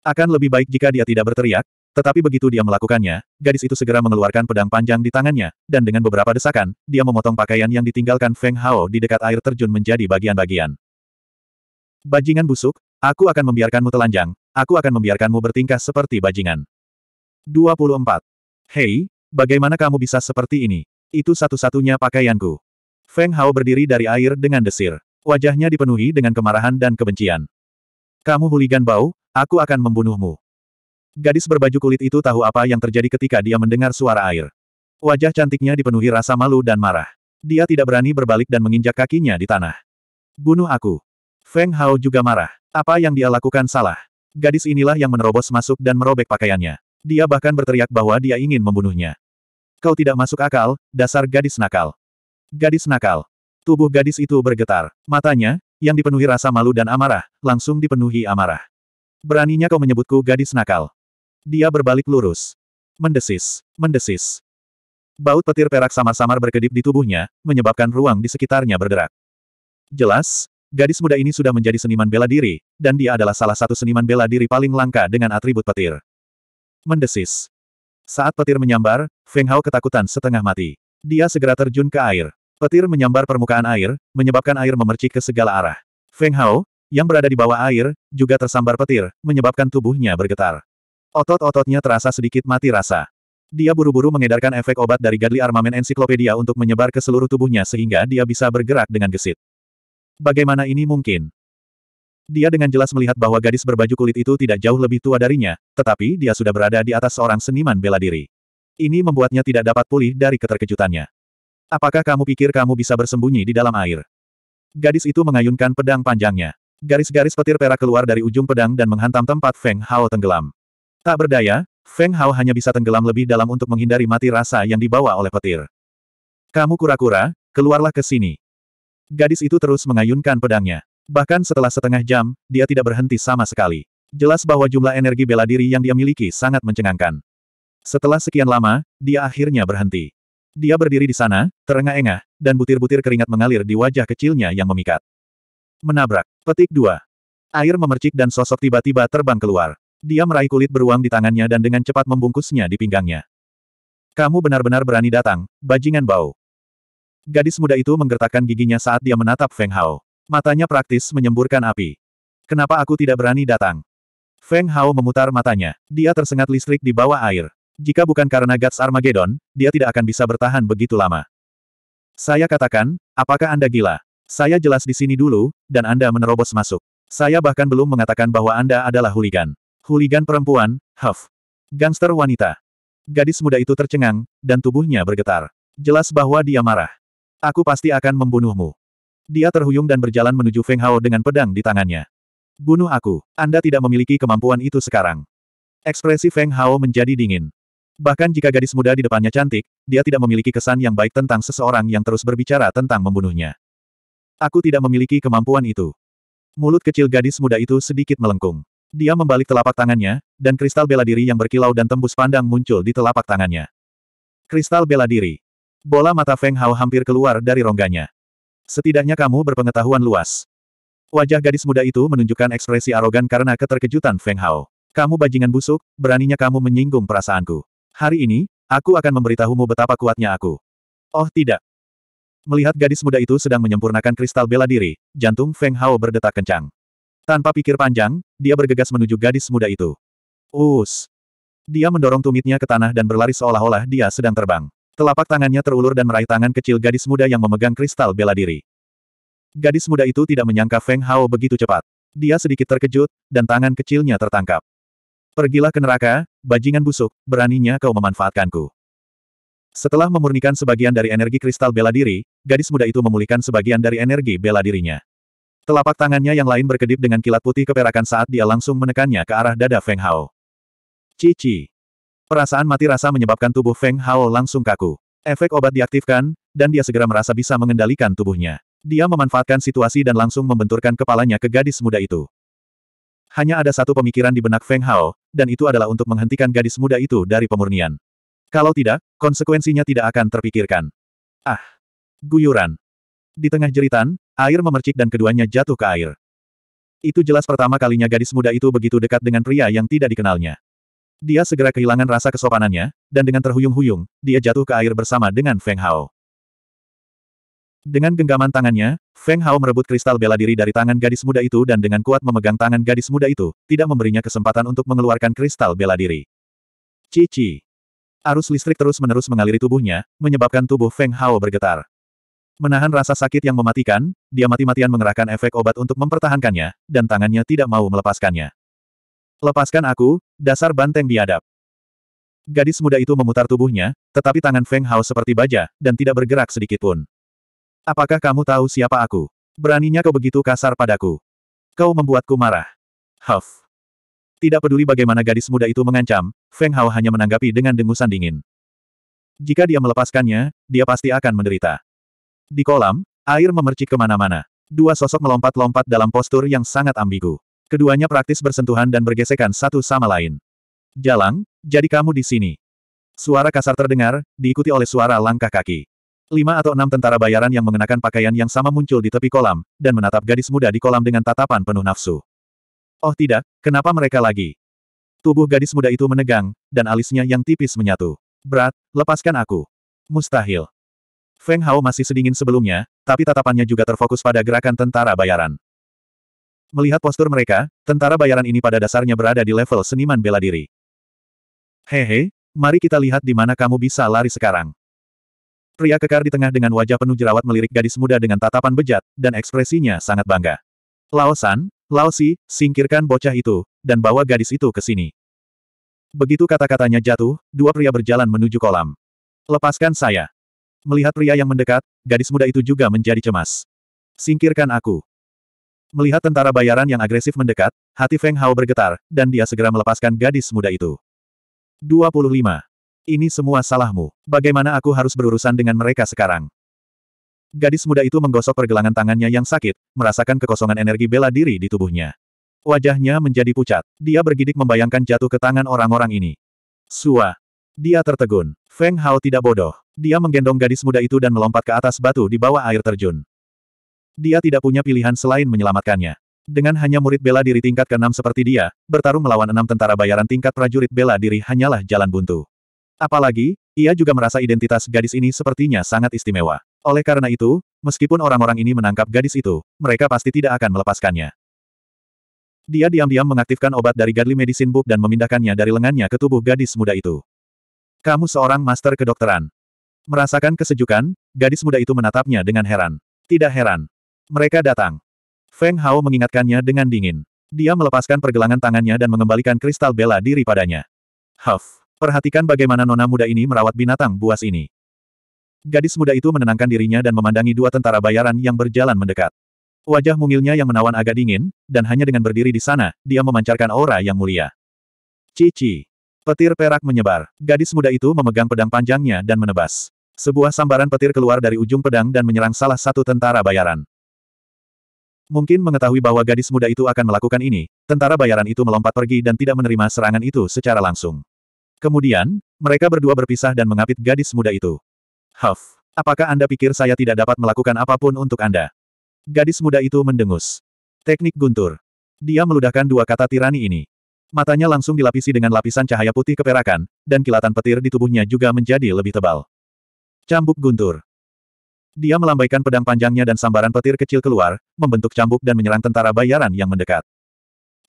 Akan lebih baik jika dia tidak berteriak, tetapi begitu dia melakukannya, gadis itu segera mengeluarkan pedang panjang di tangannya, dan dengan beberapa desakan, dia memotong pakaian yang ditinggalkan Feng Hao di dekat air terjun menjadi bagian-bagian. Bajingan busuk, aku akan membiarkanmu telanjang, aku akan membiarkanmu bertingkah seperti bajingan. 24. Hei, bagaimana kamu bisa seperti ini? Itu satu-satunya pakaianku. Feng Hao berdiri dari air dengan desir. Wajahnya dipenuhi dengan kemarahan dan kebencian. Kamu huligan bau, aku akan membunuhmu. Gadis berbaju kulit itu tahu apa yang terjadi ketika dia mendengar suara air. Wajah cantiknya dipenuhi rasa malu dan marah. Dia tidak berani berbalik dan menginjak kakinya di tanah. Bunuh aku. Feng Hao juga marah. Apa yang dia lakukan salah. Gadis inilah yang menerobos masuk dan merobek pakaiannya. Dia bahkan berteriak bahwa dia ingin membunuhnya. Kau tidak masuk akal, dasar gadis nakal. Gadis nakal. Tubuh gadis itu bergetar. Matanya, yang dipenuhi rasa malu dan amarah, langsung dipenuhi amarah. Beraninya kau menyebutku gadis nakal. Dia berbalik lurus. Mendesis. Mendesis. Baut petir perak samar-samar berkedip di tubuhnya, menyebabkan ruang di sekitarnya bergerak. Jelas, gadis muda ini sudah menjadi seniman bela diri, dan dia adalah salah satu seniman bela diri paling langka dengan atribut petir. Mendesis. Saat petir menyambar, Feng Hao ketakutan setengah mati. Dia segera terjun ke air. Petir menyambar permukaan air, menyebabkan air memercik ke segala arah. Feng Hao, yang berada di bawah air, juga tersambar petir, menyebabkan tubuhnya bergetar. Otot-ototnya terasa sedikit mati rasa. Dia buru-buru mengedarkan efek obat dari Gadli Armamen Ensiklopedia untuk menyebar ke seluruh tubuhnya sehingga dia bisa bergerak dengan gesit. Bagaimana ini mungkin? Dia dengan jelas melihat bahwa gadis berbaju kulit itu tidak jauh lebih tua darinya, tetapi dia sudah berada di atas seorang seniman bela diri. Ini membuatnya tidak dapat pulih dari keterkejutannya. Apakah kamu pikir kamu bisa bersembunyi di dalam air? Gadis itu mengayunkan pedang panjangnya. Garis-garis petir perak keluar dari ujung pedang dan menghantam tempat Feng Hao tenggelam. Tak berdaya, Feng Hao hanya bisa tenggelam lebih dalam untuk menghindari mati rasa yang dibawa oleh petir. Kamu kura-kura, keluarlah ke sini. Gadis itu terus mengayunkan pedangnya. Bahkan setelah setengah jam, dia tidak berhenti sama sekali. Jelas bahwa jumlah energi bela diri yang dia miliki sangat mencengangkan. Setelah sekian lama, dia akhirnya berhenti. Dia berdiri di sana, terengah-engah, dan butir-butir keringat mengalir di wajah kecilnya yang memikat. Menabrak. Petik 2. Air memercik dan sosok tiba-tiba terbang keluar. Dia meraih kulit beruang di tangannya dan dengan cepat membungkusnya di pinggangnya. Kamu benar-benar berani datang, bajingan bau. Gadis muda itu menggertakkan giginya saat dia menatap Feng Hao. Matanya praktis menyemburkan api. Kenapa aku tidak berani datang? Feng Hao memutar matanya. Dia tersengat listrik di bawah air. Jika bukan karena Gats Armageddon, dia tidak akan bisa bertahan begitu lama. Saya katakan, apakah Anda gila? Saya jelas di sini dulu, dan Anda menerobos masuk. Saya bahkan belum mengatakan bahwa Anda adalah huligan. Huligan perempuan, Huff. Gangster wanita. Gadis muda itu tercengang, dan tubuhnya bergetar. Jelas bahwa dia marah. Aku pasti akan membunuhmu. Dia terhuyung dan berjalan menuju Feng Hao dengan pedang di tangannya. Bunuh aku, Anda tidak memiliki kemampuan itu sekarang. Ekspresi Feng Hao menjadi dingin. Bahkan jika gadis muda di depannya cantik, dia tidak memiliki kesan yang baik tentang seseorang yang terus berbicara tentang membunuhnya. Aku tidak memiliki kemampuan itu. Mulut kecil gadis muda itu sedikit melengkung. Dia membalik telapak tangannya, dan kristal bela diri yang berkilau dan tembus pandang muncul di telapak tangannya. Kristal bela diri. Bola mata Feng Hao hampir keluar dari rongganya. Setidaknya kamu berpengetahuan luas. Wajah gadis muda itu menunjukkan ekspresi arogan karena keterkejutan Feng Hao. Kamu bajingan busuk, beraninya kamu menyinggung perasaanku. Hari ini, aku akan memberitahumu betapa kuatnya aku. Oh tidak. Melihat gadis muda itu sedang menyempurnakan kristal bela diri, jantung Feng Hao berdetak kencang. Tanpa pikir panjang, dia bergegas menuju gadis muda itu. Us. Dia mendorong tumitnya ke tanah dan berlari seolah-olah dia sedang terbang. Telapak tangannya terulur dan meraih tangan kecil gadis muda yang memegang kristal bela diri. Gadis muda itu tidak menyangka Feng Hao begitu cepat. Dia sedikit terkejut, dan tangan kecilnya tertangkap. Pergilah ke neraka, bajingan busuk, beraninya kau memanfaatkanku. Setelah memurnikan sebagian dari energi kristal bela diri, gadis muda itu memulihkan sebagian dari energi bela dirinya. Telapak tangannya yang lain berkedip dengan kilat putih keperakan saat dia langsung menekannya ke arah dada Feng Hao. Cici. Perasaan mati rasa menyebabkan tubuh Feng Hao langsung kaku. Efek obat diaktifkan, dan dia segera merasa bisa mengendalikan tubuhnya. Dia memanfaatkan situasi dan langsung membenturkan kepalanya ke gadis muda itu. Hanya ada satu pemikiran di benak Feng Hao, dan itu adalah untuk menghentikan gadis muda itu dari pemurnian. Kalau tidak, konsekuensinya tidak akan terpikirkan. Ah! Guyuran! Di tengah jeritan, air memercik dan keduanya jatuh ke air. Itu jelas pertama kalinya gadis muda itu begitu dekat dengan pria yang tidak dikenalnya. Dia segera kehilangan rasa kesopanannya, dan dengan terhuyung-huyung, dia jatuh ke air bersama dengan Feng Hao. Dengan genggaman tangannya, Feng Hao merebut kristal bela diri dari tangan gadis muda itu dan dengan kuat memegang tangan gadis muda itu, tidak memberinya kesempatan untuk mengeluarkan kristal bela diri. Cici. Arus listrik terus-menerus mengaliri tubuhnya, menyebabkan tubuh Feng Hao bergetar. Menahan rasa sakit yang mematikan, dia mati-matian mengerahkan efek obat untuk mempertahankannya, dan tangannya tidak mau melepaskannya. Lepaskan aku, dasar banteng biadab. Gadis muda itu memutar tubuhnya, tetapi tangan Feng Hao seperti baja, dan tidak bergerak sedikitpun. Apakah kamu tahu siapa aku? Beraninya kau begitu kasar padaku. Kau membuatku marah. Huff. Tidak peduli bagaimana gadis muda itu mengancam, Feng Hao hanya menanggapi dengan dengusan dingin. Jika dia melepaskannya, dia pasti akan menderita. Di kolam, air memercik kemana-mana. Dua sosok melompat-lompat dalam postur yang sangat ambigu. Keduanya praktis bersentuhan dan bergesekan satu sama lain. Jalang, jadi kamu di sini. Suara kasar terdengar, diikuti oleh suara langkah kaki. Lima atau enam tentara bayaran yang mengenakan pakaian yang sama muncul di tepi kolam, dan menatap gadis muda di kolam dengan tatapan penuh nafsu. Oh tidak, kenapa mereka lagi? Tubuh gadis muda itu menegang, dan alisnya yang tipis menyatu. Berat, lepaskan aku. Mustahil. Feng Hao masih sedingin sebelumnya, tapi tatapannya juga terfokus pada gerakan tentara bayaran. Melihat postur mereka, tentara bayaran ini pada dasarnya berada di level seniman bela diri. Hehe, mari kita lihat di mana kamu bisa lari sekarang. Pria kekar di tengah dengan wajah penuh jerawat melirik gadis muda dengan tatapan bejat, dan ekspresinya sangat bangga. Laosan, Laosi, singkirkan bocah itu, dan bawa gadis itu ke sini. Begitu kata-katanya jatuh, dua pria berjalan menuju kolam. Lepaskan saya. Melihat pria yang mendekat, gadis muda itu juga menjadi cemas. Singkirkan aku. Melihat tentara bayaran yang agresif mendekat, hati Feng Hao bergetar, dan dia segera melepaskan gadis muda itu. 25. Ini semua salahmu. Bagaimana aku harus berurusan dengan mereka sekarang? Gadis muda itu menggosok pergelangan tangannya yang sakit, merasakan kekosongan energi bela diri di tubuhnya. Wajahnya menjadi pucat. Dia bergidik membayangkan jatuh ke tangan orang-orang ini. Sua. Dia tertegun. Feng Hao tidak bodoh. Dia menggendong gadis muda itu dan melompat ke atas batu di bawah air terjun. Dia tidak punya pilihan selain menyelamatkannya. Dengan hanya murid bela diri tingkat keenam seperti dia, bertarung melawan enam tentara bayaran tingkat prajurit bela diri hanyalah jalan buntu. Apalagi, ia juga merasa identitas gadis ini sepertinya sangat istimewa. Oleh karena itu, meskipun orang-orang ini menangkap gadis itu, mereka pasti tidak akan melepaskannya. Dia diam-diam mengaktifkan obat dari Gadli Medicine Book dan memindahkannya dari lengannya ke tubuh gadis muda itu. Kamu seorang master kedokteran. Merasakan kesejukan, gadis muda itu menatapnya dengan heran. Tidak heran. Mereka datang. Feng Hao mengingatkannya dengan dingin. Dia melepaskan pergelangan tangannya dan mengembalikan kristal bela diri padanya. Huff. Perhatikan bagaimana nona muda ini merawat binatang buas ini. Gadis muda itu menenangkan dirinya dan memandangi dua tentara bayaran yang berjalan mendekat. Wajah mungilnya yang menawan agak dingin, dan hanya dengan berdiri di sana, dia memancarkan aura yang mulia. Cici. Petir perak menyebar. Gadis muda itu memegang pedang panjangnya dan menebas. Sebuah sambaran petir keluar dari ujung pedang dan menyerang salah satu tentara bayaran. Mungkin mengetahui bahwa gadis muda itu akan melakukan ini, tentara bayaran itu melompat pergi dan tidak menerima serangan itu secara langsung. Kemudian, mereka berdua berpisah dan mengapit gadis muda itu. Huff, apakah Anda pikir saya tidak dapat melakukan apapun untuk Anda? Gadis muda itu mendengus. Teknik guntur. Dia meludahkan dua kata tirani ini. Matanya langsung dilapisi dengan lapisan cahaya putih keperakan, dan kilatan petir di tubuhnya juga menjadi lebih tebal. Cambuk guntur. Dia melambaikan pedang panjangnya dan sambaran petir kecil keluar, membentuk cambuk dan menyerang tentara bayaran yang mendekat.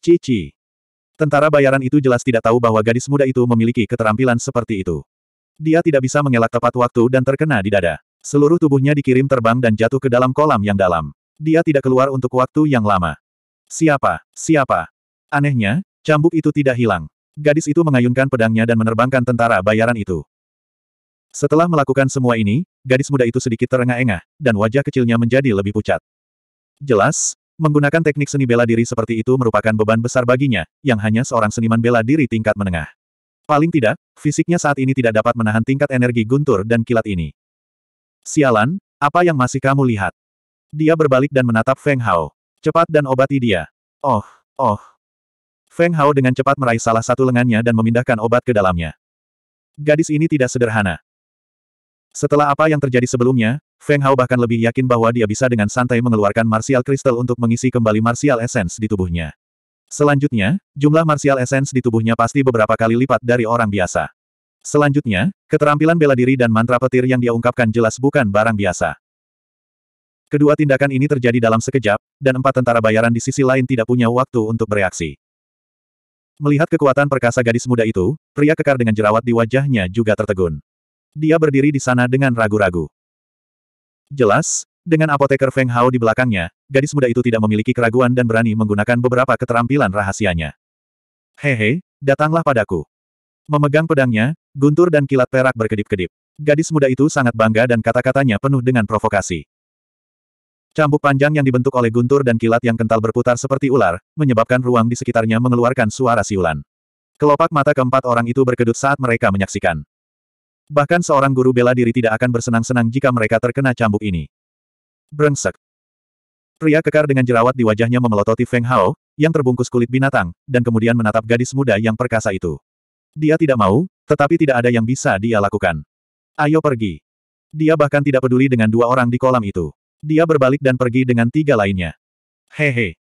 Cici. Tentara bayaran itu jelas tidak tahu bahwa gadis muda itu memiliki keterampilan seperti itu. Dia tidak bisa mengelak tepat waktu dan terkena di dada. Seluruh tubuhnya dikirim terbang dan jatuh ke dalam kolam yang dalam. Dia tidak keluar untuk waktu yang lama. Siapa? Siapa? Anehnya, cambuk itu tidak hilang. Gadis itu mengayunkan pedangnya dan menerbangkan tentara bayaran itu. Setelah melakukan semua ini, gadis muda itu sedikit terengah-engah, dan wajah kecilnya menjadi lebih pucat. Jelas, Menggunakan teknik seni bela diri seperti itu merupakan beban besar baginya, yang hanya seorang seniman bela diri tingkat menengah. Paling tidak, fisiknya saat ini tidak dapat menahan tingkat energi guntur dan kilat ini. Sialan, apa yang masih kamu lihat? Dia berbalik dan menatap Feng Hao. Cepat dan obati dia. Oh, oh. Feng Hao dengan cepat meraih salah satu lengannya dan memindahkan obat ke dalamnya. Gadis ini tidak sederhana. Setelah apa yang terjadi sebelumnya, Feng Hao bahkan lebih yakin bahwa dia bisa dengan santai mengeluarkan Martial kristal untuk mengisi kembali Martial Essence di tubuhnya. Selanjutnya, jumlah Martial Essence di tubuhnya pasti beberapa kali lipat dari orang biasa. Selanjutnya, keterampilan bela diri dan mantra petir yang dia ungkapkan jelas bukan barang biasa. Kedua tindakan ini terjadi dalam sekejap, dan empat tentara bayaran di sisi lain tidak punya waktu untuk bereaksi. Melihat kekuatan perkasa gadis muda itu, pria kekar dengan jerawat di wajahnya juga tertegun. Dia berdiri di sana dengan ragu-ragu. Jelas, dengan apoteker Feng Hao di belakangnya, gadis muda itu tidak memiliki keraguan dan berani menggunakan beberapa keterampilan rahasianya. Hehe, datanglah padaku. Memegang pedangnya, guntur dan kilat perak berkedip-kedip. Gadis muda itu sangat bangga dan kata-katanya penuh dengan provokasi. Cambuk panjang yang dibentuk oleh guntur dan kilat yang kental berputar seperti ular, menyebabkan ruang di sekitarnya mengeluarkan suara siulan. Kelopak mata keempat orang itu berkedut saat mereka menyaksikan. Bahkan seorang guru bela diri tidak akan bersenang-senang jika mereka terkena cambuk ini. Brengsek. Pria kekar dengan jerawat di wajahnya memelototi Feng Hao, yang terbungkus kulit binatang, dan kemudian menatap gadis muda yang perkasa itu. Dia tidak mau, tetapi tidak ada yang bisa dia lakukan. Ayo pergi. Dia bahkan tidak peduli dengan dua orang di kolam itu. Dia berbalik dan pergi dengan tiga lainnya. Hehe.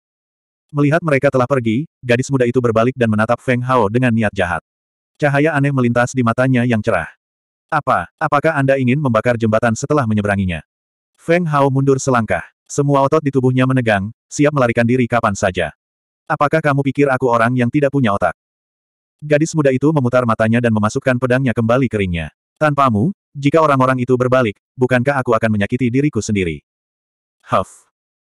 Melihat mereka telah pergi, gadis muda itu berbalik dan menatap Feng Hao dengan niat jahat. Cahaya aneh melintas di matanya yang cerah. Apa, apakah Anda ingin membakar jembatan setelah menyeberanginya? Feng Hao mundur selangkah. Semua otot di tubuhnya menegang, siap melarikan diri kapan saja. Apakah kamu pikir aku orang yang tidak punya otak? Gadis muda itu memutar matanya dan memasukkan pedangnya kembali ke ringnya. Tanpamu, jika orang-orang itu berbalik, bukankah aku akan menyakiti diriku sendiri? Huff.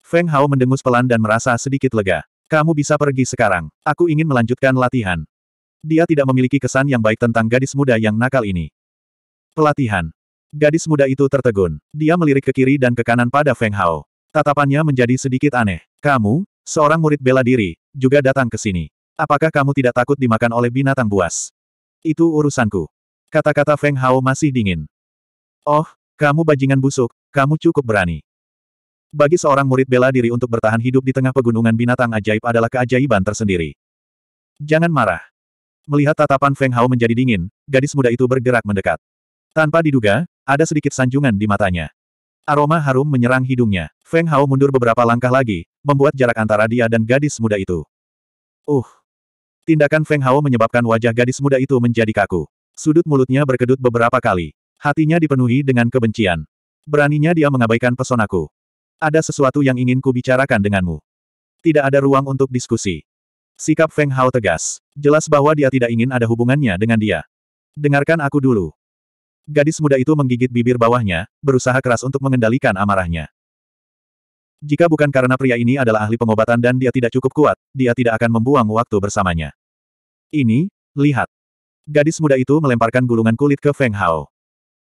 Feng Hao mendengus pelan dan merasa sedikit lega. Kamu bisa pergi sekarang. Aku ingin melanjutkan latihan. Dia tidak memiliki kesan yang baik tentang gadis muda yang nakal ini. Pelatihan. Gadis muda itu tertegun. Dia melirik ke kiri dan ke kanan pada Feng Hao. Tatapannya menjadi sedikit aneh. Kamu, seorang murid bela diri, juga datang ke sini. Apakah kamu tidak takut dimakan oleh binatang buas? Itu urusanku. Kata-kata Feng Hao masih dingin. Oh, kamu bajingan busuk, kamu cukup berani. Bagi seorang murid bela diri untuk bertahan hidup di tengah pegunungan binatang ajaib adalah keajaiban tersendiri. Jangan marah. Melihat tatapan Feng Hao menjadi dingin, gadis muda itu bergerak mendekat. Tanpa diduga, ada sedikit sanjungan di matanya. Aroma harum menyerang hidungnya. Feng Hao mundur beberapa langkah lagi, membuat jarak antara dia dan gadis muda itu. Uh! Tindakan Feng Hao menyebabkan wajah gadis muda itu menjadi kaku. Sudut mulutnya berkedut beberapa kali. Hatinya dipenuhi dengan kebencian. Beraninya dia mengabaikan pesonaku. Ada sesuatu yang ingin ku bicarakan denganmu. Tidak ada ruang untuk diskusi. Sikap Feng Hao tegas. Jelas bahwa dia tidak ingin ada hubungannya dengan dia. Dengarkan aku dulu. Gadis muda itu menggigit bibir bawahnya, berusaha keras untuk mengendalikan amarahnya. Jika bukan karena pria ini adalah ahli pengobatan dan dia tidak cukup kuat, dia tidak akan membuang waktu bersamanya. Ini, lihat. Gadis muda itu melemparkan gulungan kulit ke Feng Hao.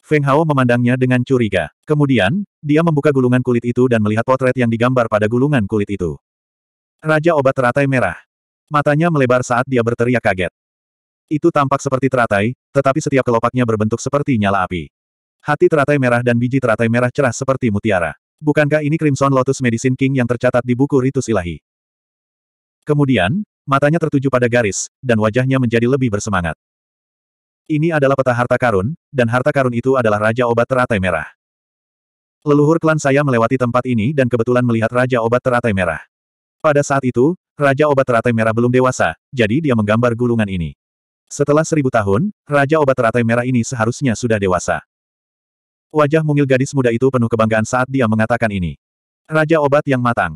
Feng Hao memandangnya dengan curiga. Kemudian, dia membuka gulungan kulit itu dan melihat potret yang digambar pada gulungan kulit itu. Raja obat teratai merah. Matanya melebar saat dia berteriak kaget. Itu tampak seperti teratai, tetapi setiap kelopaknya berbentuk seperti nyala api. Hati teratai merah dan biji teratai merah cerah seperti mutiara. Bukankah ini Crimson Lotus Medicine King yang tercatat di buku Ritus Ilahi? Kemudian, matanya tertuju pada garis, dan wajahnya menjadi lebih bersemangat. Ini adalah peta harta karun, dan harta karun itu adalah Raja Obat Teratai Merah. Leluhur klan saya melewati tempat ini dan kebetulan melihat Raja Obat Teratai Merah. Pada saat itu, Raja Obat Teratai Merah belum dewasa, jadi dia menggambar gulungan ini. Setelah seribu tahun, Raja Obat Teratai Merah ini seharusnya sudah dewasa. Wajah mungil gadis muda itu penuh kebanggaan saat dia mengatakan ini. Raja Obat yang matang.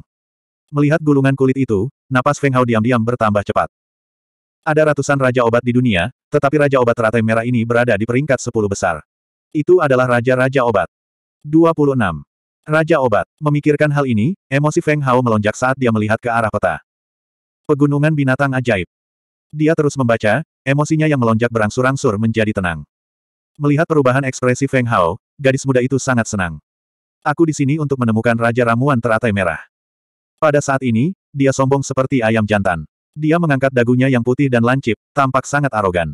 Melihat gulungan kulit itu, napas Feng Hao diam-diam bertambah cepat. Ada ratusan Raja Obat di dunia, tetapi Raja Obat Teratai Merah ini berada di peringkat sepuluh besar. Itu adalah Raja-Raja Obat. 26. Raja Obat. Memikirkan hal ini, emosi Feng Hao melonjak saat dia melihat ke arah peta. Pegunungan binatang ajaib. Dia terus membaca, emosinya yang melonjak berangsur-angsur menjadi tenang. Melihat perubahan ekspresi Feng Hao, gadis muda itu sangat senang. Aku di sini untuk menemukan Raja Ramuan Teratai Merah. Pada saat ini, dia sombong seperti ayam jantan. Dia mengangkat dagunya yang putih dan lancip, tampak sangat arogan.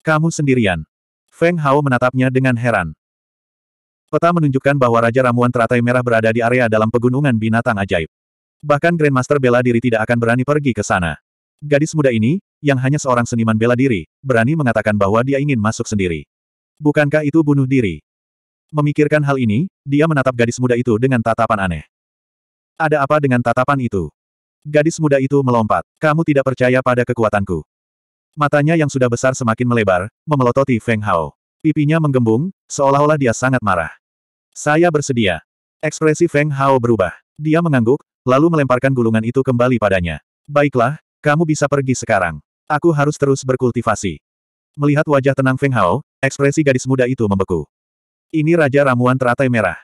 Kamu sendirian. Feng Hao menatapnya dengan heran. Peta menunjukkan bahwa Raja Ramuan Teratai Merah berada di area dalam pegunungan binatang ajaib. Bahkan Grandmaster bela diri tidak akan berani pergi ke sana. Gadis muda ini, yang hanya seorang seniman bela diri, berani mengatakan bahwa dia ingin masuk sendiri. Bukankah itu bunuh diri? Memikirkan hal ini, dia menatap gadis muda itu dengan tatapan aneh. Ada apa dengan tatapan itu? Gadis muda itu melompat. Kamu tidak percaya pada kekuatanku. Matanya yang sudah besar semakin melebar, memelototi Feng Hao. Pipinya menggembung, seolah-olah dia sangat marah. Saya bersedia. Ekspresi Feng Hao berubah. Dia mengangguk, lalu melemparkan gulungan itu kembali padanya. Baiklah, kamu bisa pergi sekarang. Aku harus terus berkultivasi. Melihat wajah tenang Feng Hao, ekspresi gadis muda itu membeku. Ini Raja Ramuan Teratai Merah.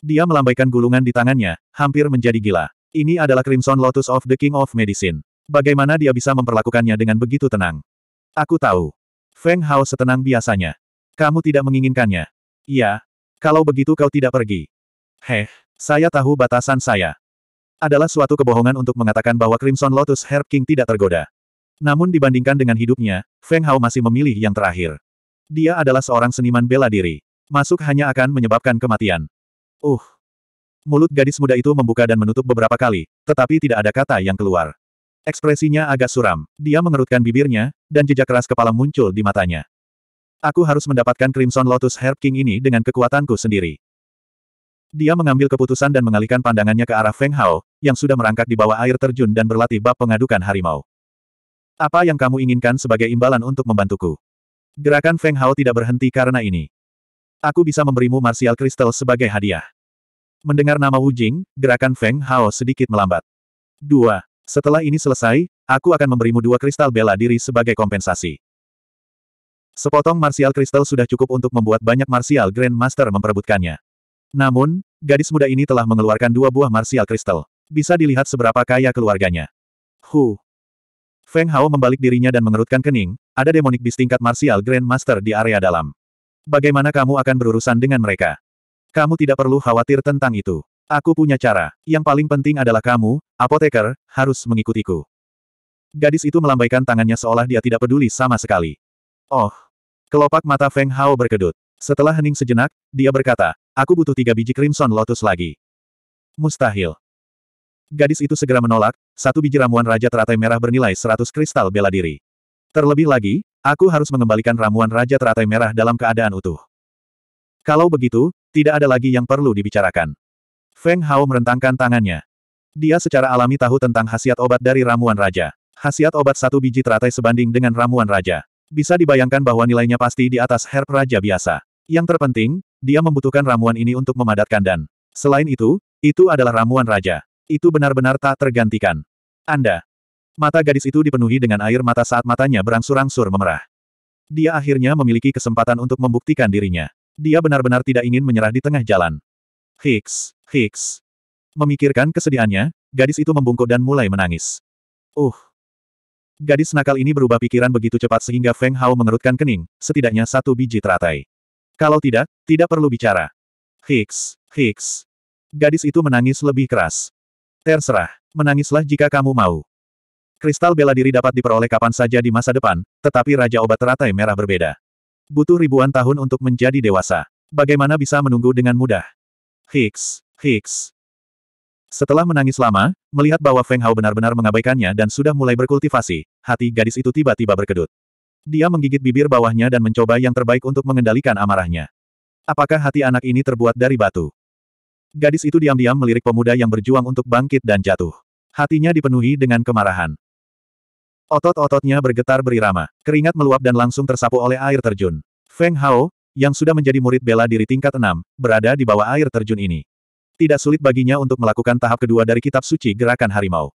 Dia melambaikan gulungan di tangannya, hampir menjadi gila. Ini adalah Crimson Lotus of the King of Medicine. Bagaimana dia bisa memperlakukannya dengan begitu tenang? Aku tahu. Feng Hao setenang biasanya. Kamu tidak menginginkannya. Iya. Kalau begitu kau tidak pergi. Heh, saya tahu batasan saya. Adalah suatu kebohongan untuk mengatakan bahwa Crimson Lotus Herb King tidak tergoda. Namun dibandingkan dengan hidupnya, Feng Hao masih memilih yang terakhir. Dia adalah seorang seniman bela diri. Masuk hanya akan menyebabkan kematian. Uh. Mulut gadis muda itu membuka dan menutup beberapa kali, tetapi tidak ada kata yang keluar. Ekspresinya agak suram. Dia mengerutkan bibirnya, dan jejak keras kepala muncul di matanya. Aku harus mendapatkan Crimson Lotus Herb King ini dengan kekuatanku sendiri. Dia mengambil keputusan dan mengalihkan pandangannya ke arah Feng Hao, yang sudah merangkak di bawah air terjun dan berlatih bab pengadukan harimau. Apa yang kamu inginkan sebagai imbalan untuk membantuku? Gerakan Feng Hao tidak berhenti karena ini. Aku bisa memberimu Martial Crystal sebagai hadiah. Mendengar nama Wu Jing, gerakan Feng Hao sedikit melambat. Dua. Setelah ini selesai, aku akan memberimu dua kristal bela diri sebagai kompensasi. Sepotong Martial Crystal sudah cukup untuk membuat banyak Martial Grandmaster memperebutkannya. Namun, gadis muda ini telah mengeluarkan dua buah Martial Crystal. Bisa dilihat seberapa kaya keluarganya. Huh, Feng Hao membalik dirinya dan mengerutkan kening, ada demonik bis tingkat martial grandmaster di area dalam. Bagaimana kamu akan berurusan dengan mereka? Kamu tidak perlu khawatir tentang itu. Aku punya cara. Yang paling penting adalah kamu, apoteker, harus mengikutiku. Gadis itu melambaikan tangannya seolah dia tidak peduli sama sekali. Oh. Kelopak mata Feng Hao berkedut. Setelah hening sejenak, dia berkata, aku butuh tiga biji Crimson Lotus lagi. Mustahil. Gadis itu segera menolak, satu biji ramuan Raja Teratai Merah bernilai 100 kristal bela diri. Terlebih lagi, aku harus mengembalikan ramuan Raja Teratai Merah dalam keadaan utuh. Kalau begitu, tidak ada lagi yang perlu dibicarakan. Feng Hao merentangkan tangannya. Dia secara alami tahu tentang khasiat obat dari ramuan Raja. Khasiat obat satu biji teratai sebanding dengan ramuan Raja. Bisa dibayangkan bahwa nilainya pasti di atas herb Raja biasa. Yang terpenting, dia membutuhkan ramuan ini untuk memadatkan dan, selain itu, itu adalah ramuan Raja. Itu benar-benar tak tergantikan. Anda. Mata gadis itu dipenuhi dengan air mata saat matanya berangsur-angsur memerah. Dia akhirnya memiliki kesempatan untuk membuktikan dirinya. Dia benar-benar tidak ingin menyerah di tengah jalan. Hicks, Hicks. Memikirkan kesedihannya, gadis itu membungkuk dan mulai menangis. Uh. Gadis nakal ini berubah pikiran begitu cepat sehingga Feng Hao mengerutkan kening, setidaknya satu biji teratai. Kalau tidak, tidak perlu bicara. Hicks, Hicks. Gadis itu menangis lebih keras. Terserah. Menangislah jika kamu mau. Kristal bela diri dapat diperoleh kapan saja di masa depan, tetapi Raja Obat Teratai Merah berbeda. Butuh ribuan tahun untuk menjadi dewasa. Bagaimana bisa menunggu dengan mudah? Hicks, Hicks. Setelah menangis lama, melihat bahwa Feng Hao benar-benar mengabaikannya dan sudah mulai berkultivasi, hati gadis itu tiba-tiba berkedut. Dia menggigit bibir bawahnya dan mencoba yang terbaik untuk mengendalikan amarahnya. Apakah hati anak ini terbuat dari batu? Gadis itu diam-diam melirik pemuda yang berjuang untuk bangkit dan jatuh. Hatinya dipenuhi dengan kemarahan. Otot-ototnya bergetar berirama, keringat meluap dan langsung tersapu oleh air terjun. Feng Hao, yang sudah menjadi murid bela diri tingkat 6, berada di bawah air terjun ini. Tidak sulit baginya untuk melakukan tahap kedua dari kitab suci gerakan harimau.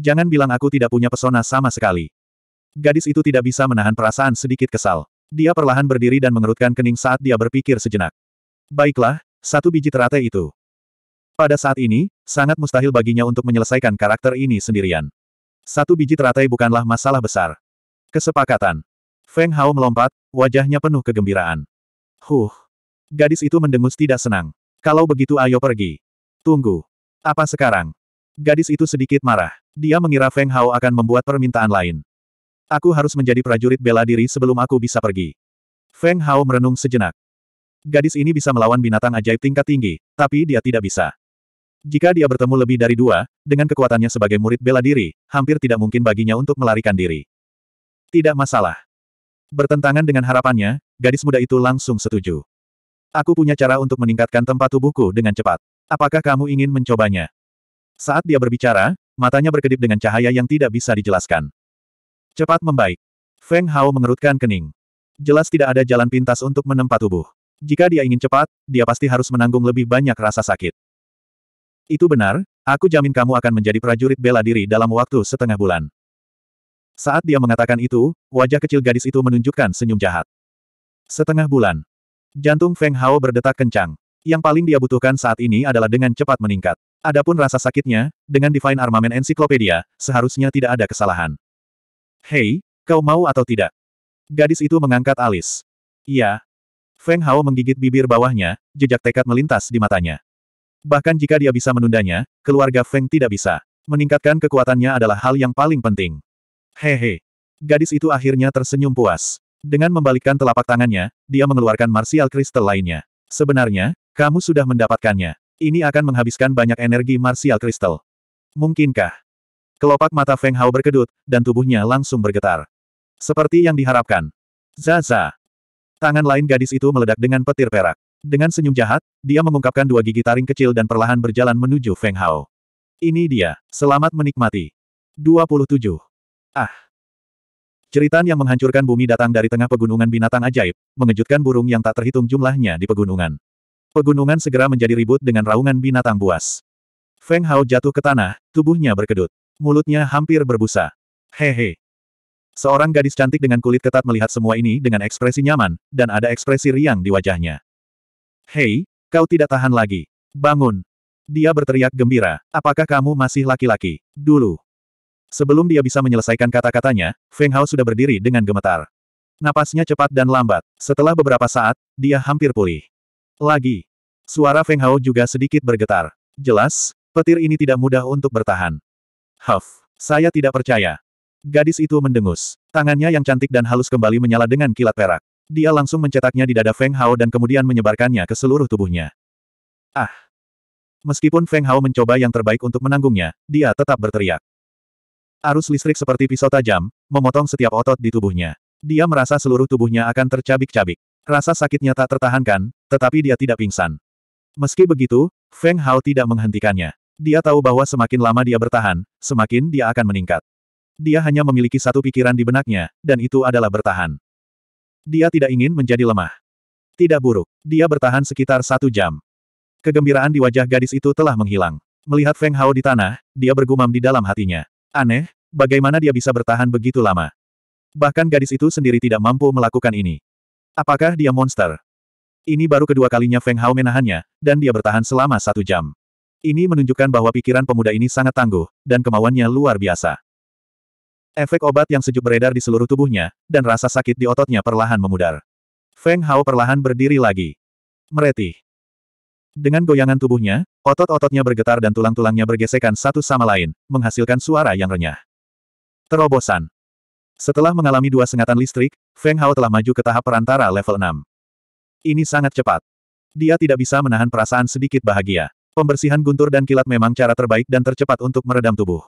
Jangan bilang aku tidak punya pesona sama sekali. Gadis itu tidak bisa menahan perasaan sedikit kesal. Dia perlahan berdiri dan mengerutkan kening saat dia berpikir sejenak. Baiklah, satu biji teratai itu. Pada saat ini, sangat mustahil baginya untuk menyelesaikan karakter ini sendirian. Satu biji teratai bukanlah masalah besar. Kesepakatan. Feng Hao melompat, wajahnya penuh kegembiraan. Huh. Gadis itu mendengus tidak senang. Kalau begitu ayo pergi. Tunggu. Apa sekarang? Gadis itu sedikit marah. Dia mengira Feng Hao akan membuat permintaan lain. Aku harus menjadi prajurit bela diri sebelum aku bisa pergi. Feng Hao merenung sejenak. Gadis ini bisa melawan binatang ajaib tingkat tinggi, tapi dia tidak bisa. Jika dia bertemu lebih dari dua, dengan kekuatannya sebagai murid bela diri, hampir tidak mungkin baginya untuk melarikan diri. Tidak masalah. Bertentangan dengan harapannya, gadis muda itu langsung setuju. Aku punya cara untuk meningkatkan tempat tubuhku dengan cepat. Apakah kamu ingin mencobanya? Saat dia berbicara, matanya berkedip dengan cahaya yang tidak bisa dijelaskan. Cepat membaik. Feng Hao mengerutkan kening. Jelas tidak ada jalan pintas untuk menempat tubuh. Jika dia ingin cepat, dia pasti harus menanggung lebih banyak rasa sakit. Itu benar, aku jamin kamu akan menjadi prajurit bela diri dalam waktu setengah bulan. Saat dia mengatakan itu, wajah kecil gadis itu menunjukkan senyum jahat. Setengah bulan. Jantung Feng Hao berdetak kencang. Yang paling dia butuhkan saat ini adalah dengan cepat meningkat. Adapun rasa sakitnya, dengan Divine Armament Encyclopedia, seharusnya tidak ada kesalahan. Hei, kau mau atau tidak? Gadis itu mengangkat alis. Iya, Feng Hao menggigit bibir bawahnya, jejak tekad melintas di matanya. Bahkan jika dia bisa menundanya, keluarga Feng tidak bisa. Meningkatkan kekuatannya adalah hal yang paling penting. Hehe. Gadis itu akhirnya tersenyum puas. Dengan membalikkan telapak tangannya, dia mengeluarkan martial kristal lainnya. Sebenarnya, kamu sudah mendapatkannya. Ini akan menghabiskan banyak energi martial kristal. Mungkinkah? Kelopak mata Feng Hao berkedut, dan tubuhnya langsung bergetar. Seperti yang diharapkan. Zaza. Tangan lain gadis itu meledak dengan petir perak. Dengan senyum jahat, dia mengungkapkan dua gigi taring kecil dan perlahan berjalan menuju Feng Hao. Ini dia, selamat menikmati. 27. Ah. cerita yang menghancurkan bumi datang dari tengah pegunungan binatang ajaib, mengejutkan burung yang tak terhitung jumlahnya di pegunungan. Pegunungan segera menjadi ribut dengan raungan binatang buas. Feng Hao jatuh ke tanah, tubuhnya berkedut. Mulutnya hampir berbusa. Hehe, Seorang gadis cantik dengan kulit ketat melihat semua ini dengan ekspresi nyaman, dan ada ekspresi riang di wajahnya. Hei, kau tidak tahan lagi. Bangun. Dia berteriak gembira, apakah kamu masih laki-laki? Dulu. Sebelum dia bisa menyelesaikan kata-katanya, Feng Hao sudah berdiri dengan gemetar. Napasnya cepat dan lambat. Setelah beberapa saat, dia hampir pulih. Lagi. Suara Feng Hao juga sedikit bergetar. Jelas, petir ini tidak mudah untuk bertahan. Huff, saya tidak percaya. Gadis itu mendengus. Tangannya yang cantik dan halus kembali menyala dengan kilat perak. Dia langsung mencetaknya di dada Feng Hao dan kemudian menyebarkannya ke seluruh tubuhnya. Ah! Meskipun Feng Hao mencoba yang terbaik untuk menanggungnya, dia tetap berteriak. Arus listrik seperti pisau tajam, memotong setiap otot di tubuhnya. Dia merasa seluruh tubuhnya akan tercabik-cabik. Rasa sakitnya tak tertahankan, tetapi dia tidak pingsan. Meski begitu, Feng Hao tidak menghentikannya. Dia tahu bahwa semakin lama dia bertahan, semakin dia akan meningkat dia hanya memiliki satu pikiran di benaknya, dan itu adalah bertahan. Dia tidak ingin menjadi lemah. Tidak buruk, dia bertahan sekitar satu jam. Kegembiraan di wajah gadis itu telah menghilang. Melihat Feng Hao di tanah, dia bergumam di dalam hatinya. Aneh, bagaimana dia bisa bertahan begitu lama? Bahkan gadis itu sendiri tidak mampu melakukan ini. Apakah dia monster? Ini baru kedua kalinya Feng Hao menahannya, dan dia bertahan selama satu jam. Ini menunjukkan bahwa pikiran pemuda ini sangat tangguh, dan kemauannya luar biasa. Efek obat yang sejuk beredar di seluruh tubuhnya, dan rasa sakit di ototnya perlahan memudar. Feng Hao perlahan berdiri lagi. Meretih. Dengan goyangan tubuhnya, otot-ototnya bergetar dan tulang-tulangnya bergesekan satu sama lain, menghasilkan suara yang renyah. Terobosan. Setelah mengalami dua sengatan listrik, Feng Hao telah maju ke tahap perantara level 6. Ini sangat cepat. Dia tidak bisa menahan perasaan sedikit bahagia. Pembersihan guntur dan kilat memang cara terbaik dan tercepat untuk meredam tubuh.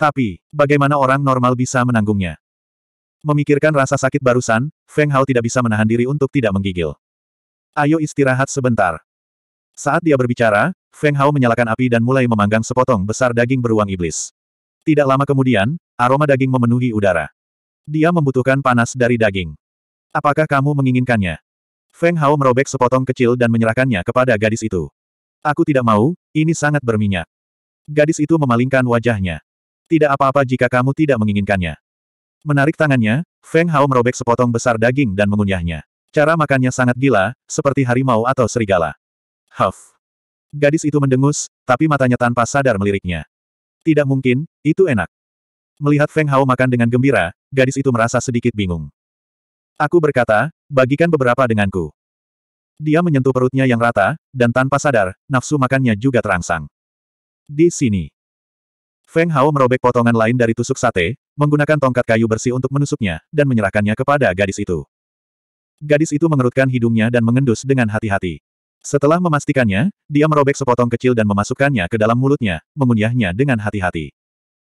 Tapi, bagaimana orang normal bisa menanggungnya? Memikirkan rasa sakit barusan, Feng Hao tidak bisa menahan diri untuk tidak menggigil. Ayo istirahat sebentar. Saat dia berbicara, Feng Hao menyalakan api dan mulai memanggang sepotong besar daging beruang iblis. Tidak lama kemudian, aroma daging memenuhi udara. Dia membutuhkan panas dari daging. Apakah kamu menginginkannya? Feng Hao merobek sepotong kecil dan menyerahkannya kepada gadis itu. Aku tidak mau, ini sangat berminyak. Gadis itu memalingkan wajahnya. Tidak apa-apa jika kamu tidak menginginkannya. Menarik tangannya, Feng Hao merobek sepotong besar daging dan mengunyahnya. Cara makannya sangat gila, seperti harimau atau serigala. Huff. Gadis itu mendengus, tapi matanya tanpa sadar meliriknya. Tidak mungkin, itu enak. Melihat Feng Hao makan dengan gembira, gadis itu merasa sedikit bingung. Aku berkata, bagikan beberapa denganku. Dia menyentuh perutnya yang rata, dan tanpa sadar, nafsu makannya juga terangsang. Di sini. Feng Hao merobek potongan lain dari tusuk sate, menggunakan tongkat kayu bersih untuk menusuknya, dan menyerahkannya kepada gadis itu. Gadis itu mengerutkan hidungnya dan mengendus dengan hati-hati. Setelah memastikannya, dia merobek sepotong kecil dan memasukkannya ke dalam mulutnya, mengunyahnya dengan hati-hati.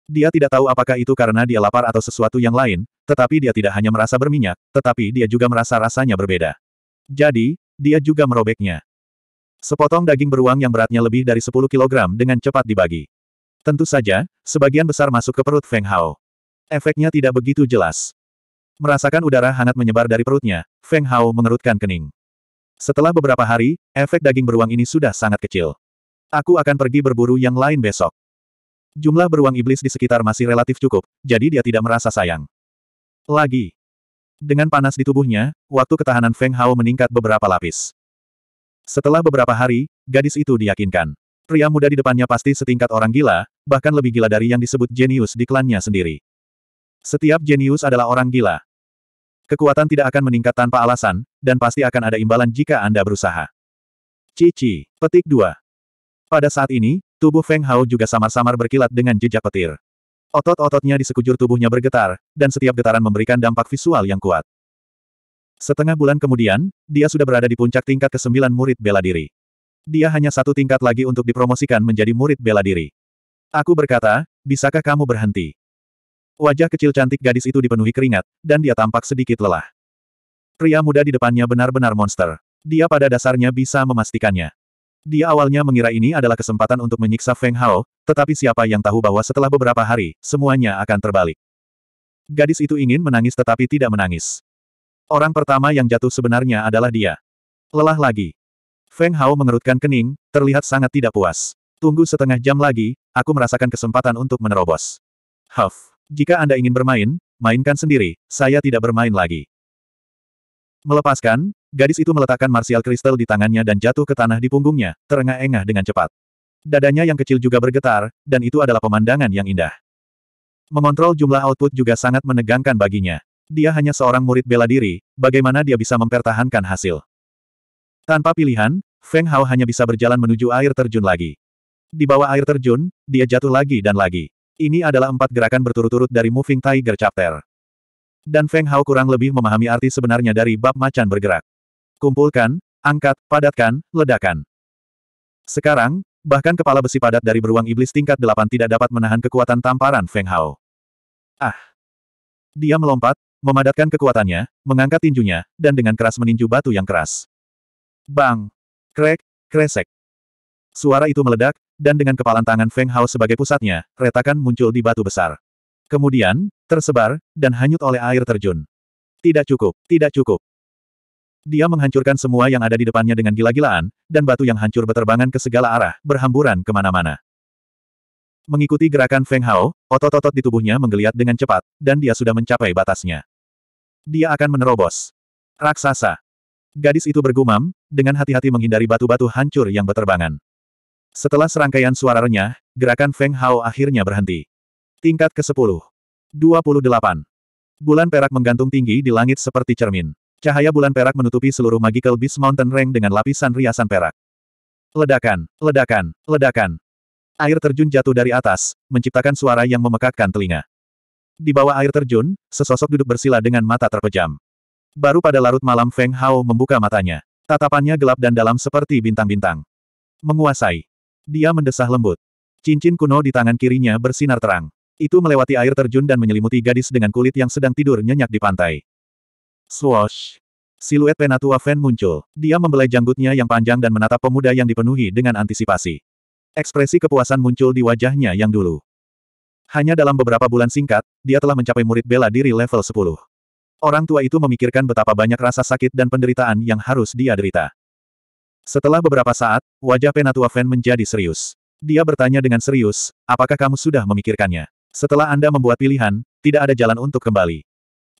Dia tidak tahu apakah itu karena dia lapar atau sesuatu yang lain, tetapi dia tidak hanya merasa berminyak, tetapi dia juga merasa rasanya berbeda. Jadi, dia juga merobeknya. Sepotong daging beruang yang beratnya lebih dari 10 kg dengan cepat dibagi. Tentu saja, sebagian besar masuk ke perut Feng Hao. Efeknya tidak begitu jelas. Merasakan udara hangat menyebar dari perutnya, Feng Hao mengerutkan kening. Setelah beberapa hari, efek daging beruang ini sudah sangat kecil. Aku akan pergi berburu yang lain besok. Jumlah beruang iblis di sekitar masih relatif cukup, jadi dia tidak merasa sayang. Lagi. Dengan panas di tubuhnya, waktu ketahanan Feng Hao meningkat beberapa lapis. Setelah beberapa hari, gadis itu diyakinkan. Pria muda di depannya pasti setingkat orang gila, bahkan lebih gila dari yang disebut jenius di klannya sendiri. Setiap jenius adalah orang gila. Kekuatan tidak akan meningkat tanpa alasan, dan pasti akan ada imbalan jika Anda berusaha. Cici, petik 2. Pada saat ini, tubuh Feng Hao juga samar-samar berkilat dengan jejak petir. Otot-ototnya di sekujur tubuhnya bergetar, dan setiap getaran memberikan dampak visual yang kuat. Setengah bulan kemudian, dia sudah berada di puncak tingkat ke-9 murid bela diri. Dia hanya satu tingkat lagi untuk dipromosikan menjadi murid bela diri. Aku berkata, bisakah kamu berhenti? Wajah kecil cantik gadis itu dipenuhi keringat, dan dia tampak sedikit lelah. Pria muda di depannya benar-benar monster. Dia pada dasarnya bisa memastikannya. Dia awalnya mengira ini adalah kesempatan untuk menyiksa Feng Hao, tetapi siapa yang tahu bahwa setelah beberapa hari, semuanya akan terbalik. Gadis itu ingin menangis tetapi tidak menangis. Orang pertama yang jatuh sebenarnya adalah dia. Lelah lagi. Feng Hao mengerutkan kening, terlihat sangat tidak puas. Tunggu setengah jam lagi, Aku merasakan kesempatan untuk menerobos. Huff, jika Anda ingin bermain, mainkan sendiri, saya tidak bermain lagi. Melepaskan, gadis itu meletakkan martial kristal di tangannya dan jatuh ke tanah di punggungnya, terengah-engah dengan cepat. Dadanya yang kecil juga bergetar, dan itu adalah pemandangan yang indah. Mengontrol jumlah output juga sangat menegangkan baginya. Dia hanya seorang murid bela diri, bagaimana dia bisa mempertahankan hasil. Tanpa pilihan, Feng Hao hanya bisa berjalan menuju air terjun lagi. Di bawah air terjun, dia jatuh lagi dan lagi. Ini adalah empat gerakan berturut-turut dari Moving Tiger Chapter. Dan Feng Hao kurang lebih memahami arti sebenarnya dari bab macan bergerak. Kumpulkan, angkat, padatkan, ledakan. Sekarang, bahkan kepala besi padat dari beruang iblis tingkat delapan tidak dapat menahan kekuatan tamparan Feng Hao. Ah! Dia melompat, memadatkan kekuatannya, mengangkat tinjunya, dan dengan keras meninju batu yang keras. Bang! Krek! Kresek! Suara itu meledak, dan dengan kepalan tangan Feng Hao sebagai pusatnya, retakan muncul di batu besar. Kemudian, tersebar, dan hanyut oleh air terjun. Tidak cukup, tidak cukup. Dia menghancurkan semua yang ada di depannya dengan gila-gilaan, dan batu yang hancur beterbangan ke segala arah, berhamburan kemana-mana. Mengikuti gerakan Feng Hao, otot-otot di tubuhnya menggeliat dengan cepat, dan dia sudah mencapai batasnya. Dia akan menerobos. Raksasa. Gadis itu bergumam, dengan hati-hati menghindari batu-batu hancur yang beterbangan. Setelah serangkaian suara renyah, gerakan Feng Hao akhirnya berhenti. Tingkat ke-10. 28. Bulan perak menggantung tinggi di langit seperti cermin. Cahaya bulan perak menutupi seluruh Magical Beast Mountain Range dengan lapisan riasan perak. Ledakan, ledakan, ledakan. Air terjun jatuh dari atas, menciptakan suara yang memekakkan telinga. Di bawah air terjun, sesosok duduk bersila dengan mata terpejam. Baru pada larut malam Feng Hao membuka matanya. Tatapannya gelap dan dalam seperti bintang-bintang. Menguasai. Dia mendesah lembut. Cincin kuno di tangan kirinya bersinar terang. Itu melewati air terjun dan menyelimuti gadis dengan kulit yang sedang tidur nyenyak di pantai. Swoosh! Siluet Penatua Fan muncul. Dia membelai janggutnya yang panjang dan menatap pemuda yang dipenuhi dengan antisipasi. Ekspresi kepuasan muncul di wajahnya yang dulu. Hanya dalam beberapa bulan singkat, dia telah mencapai murid bela diri level 10. Orang tua itu memikirkan betapa banyak rasa sakit dan penderitaan yang harus dia derita. Setelah beberapa saat, wajah Penatua Fan menjadi serius. Dia bertanya dengan serius, apakah kamu sudah memikirkannya? Setelah Anda membuat pilihan, tidak ada jalan untuk kembali.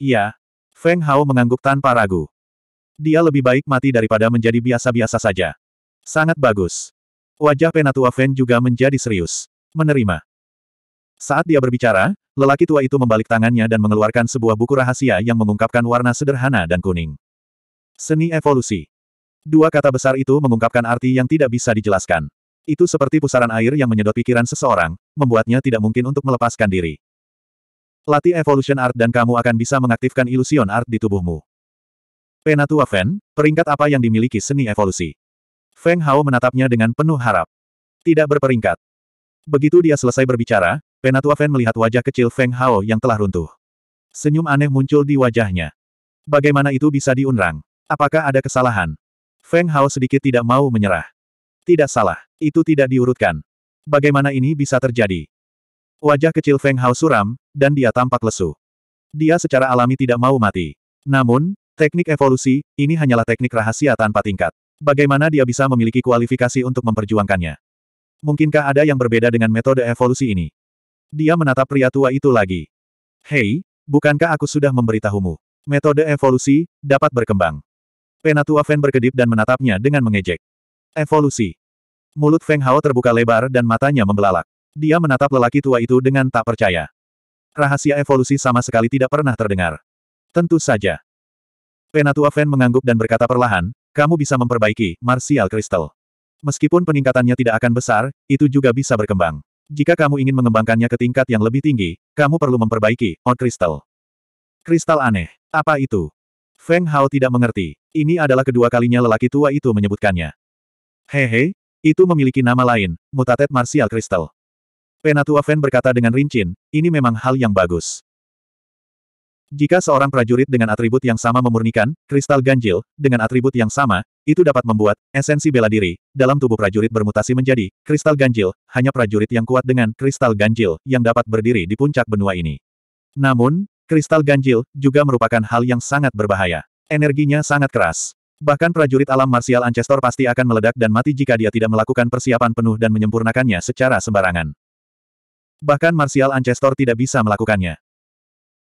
Iya. Feng Hao mengangguk tanpa ragu. Dia lebih baik mati daripada menjadi biasa-biasa saja. Sangat bagus. Wajah Penatua Feng juga menjadi serius. Menerima. Saat dia berbicara, lelaki tua itu membalik tangannya dan mengeluarkan sebuah buku rahasia yang mengungkapkan warna sederhana dan kuning. Seni evolusi. Dua kata besar itu mengungkapkan arti yang tidak bisa dijelaskan. Itu seperti pusaran air yang menyedot pikiran seseorang, membuatnya tidak mungkin untuk melepaskan diri. Latih Evolution Art dan kamu akan bisa mengaktifkan Illusion Art di tubuhmu. Penatua Fen, peringkat apa yang dimiliki seni evolusi? Feng Hao menatapnya dengan penuh harap. Tidak berperingkat. Begitu dia selesai berbicara, Penatua Fen melihat wajah kecil Feng Hao yang telah runtuh. Senyum aneh muncul di wajahnya. Bagaimana itu bisa diunrang? Apakah ada kesalahan? Feng Hao sedikit tidak mau menyerah. Tidak salah, itu tidak diurutkan. Bagaimana ini bisa terjadi? Wajah kecil Feng Hao suram, dan dia tampak lesu. Dia secara alami tidak mau mati. Namun, teknik evolusi, ini hanyalah teknik rahasia tanpa tingkat. Bagaimana dia bisa memiliki kualifikasi untuk memperjuangkannya? Mungkinkah ada yang berbeda dengan metode evolusi ini? Dia menatap pria tua itu lagi. Hei, bukankah aku sudah memberitahumu? Metode evolusi, dapat berkembang. Penatua Feng berkedip dan menatapnya dengan mengejek. Evolusi. Mulut Feng Hao terbuka lebar dan matanya membelalak. Dia menatap lelaki tua itu dengan tak percaya. Rahasia evolusi sama sekali tidak pernah terdengar. Tentu saja. Penatua Feng mengangguk dan berkata perlahan, kamu bisa memperbaiki Martial Crystal. Meskipun peningkatannya tidak akan besar, itu juga bisa berkembang. Jika kamu ingin mengembangkannya ke tingkat yang lebih tinggi, kamu perlu memperbaiki Odd Crystal. Kristal aneh. Apa itu? Feng Hao tidak mengerti. Ini adalah kedua kalinya lelaki tua itu menyebutkannya. Hehe, itu memiliki nama lain, mutated martial crystal. Penatua Feng berkata dengan rincin, ini memang hal yang bagus. Jika seorang prajurit dengan atribut yang sama memurnikan, kristal ganjil, dengan atribut yang sama, itu dapat membuat, esensi bela diri, dalam tubuh prajurit bermutasi menjadi, kristal ganjil, hanya prajurit yang kuat dengan, kristal ganjil, yang dapat berdiri di puncak benua ini. Namun, Kristal ganjil, juga merupakan hal yang sangat berbahaya. Energinya sangat keras. Bahkan prajurit alam marsial Ancestor pasti akan meledak dan mati jika dia tidak melakukan persiapan penuh dan menyempurnakannya secara sembarangan. Bahkan marsial Ancestor tidak bisa melakukannya.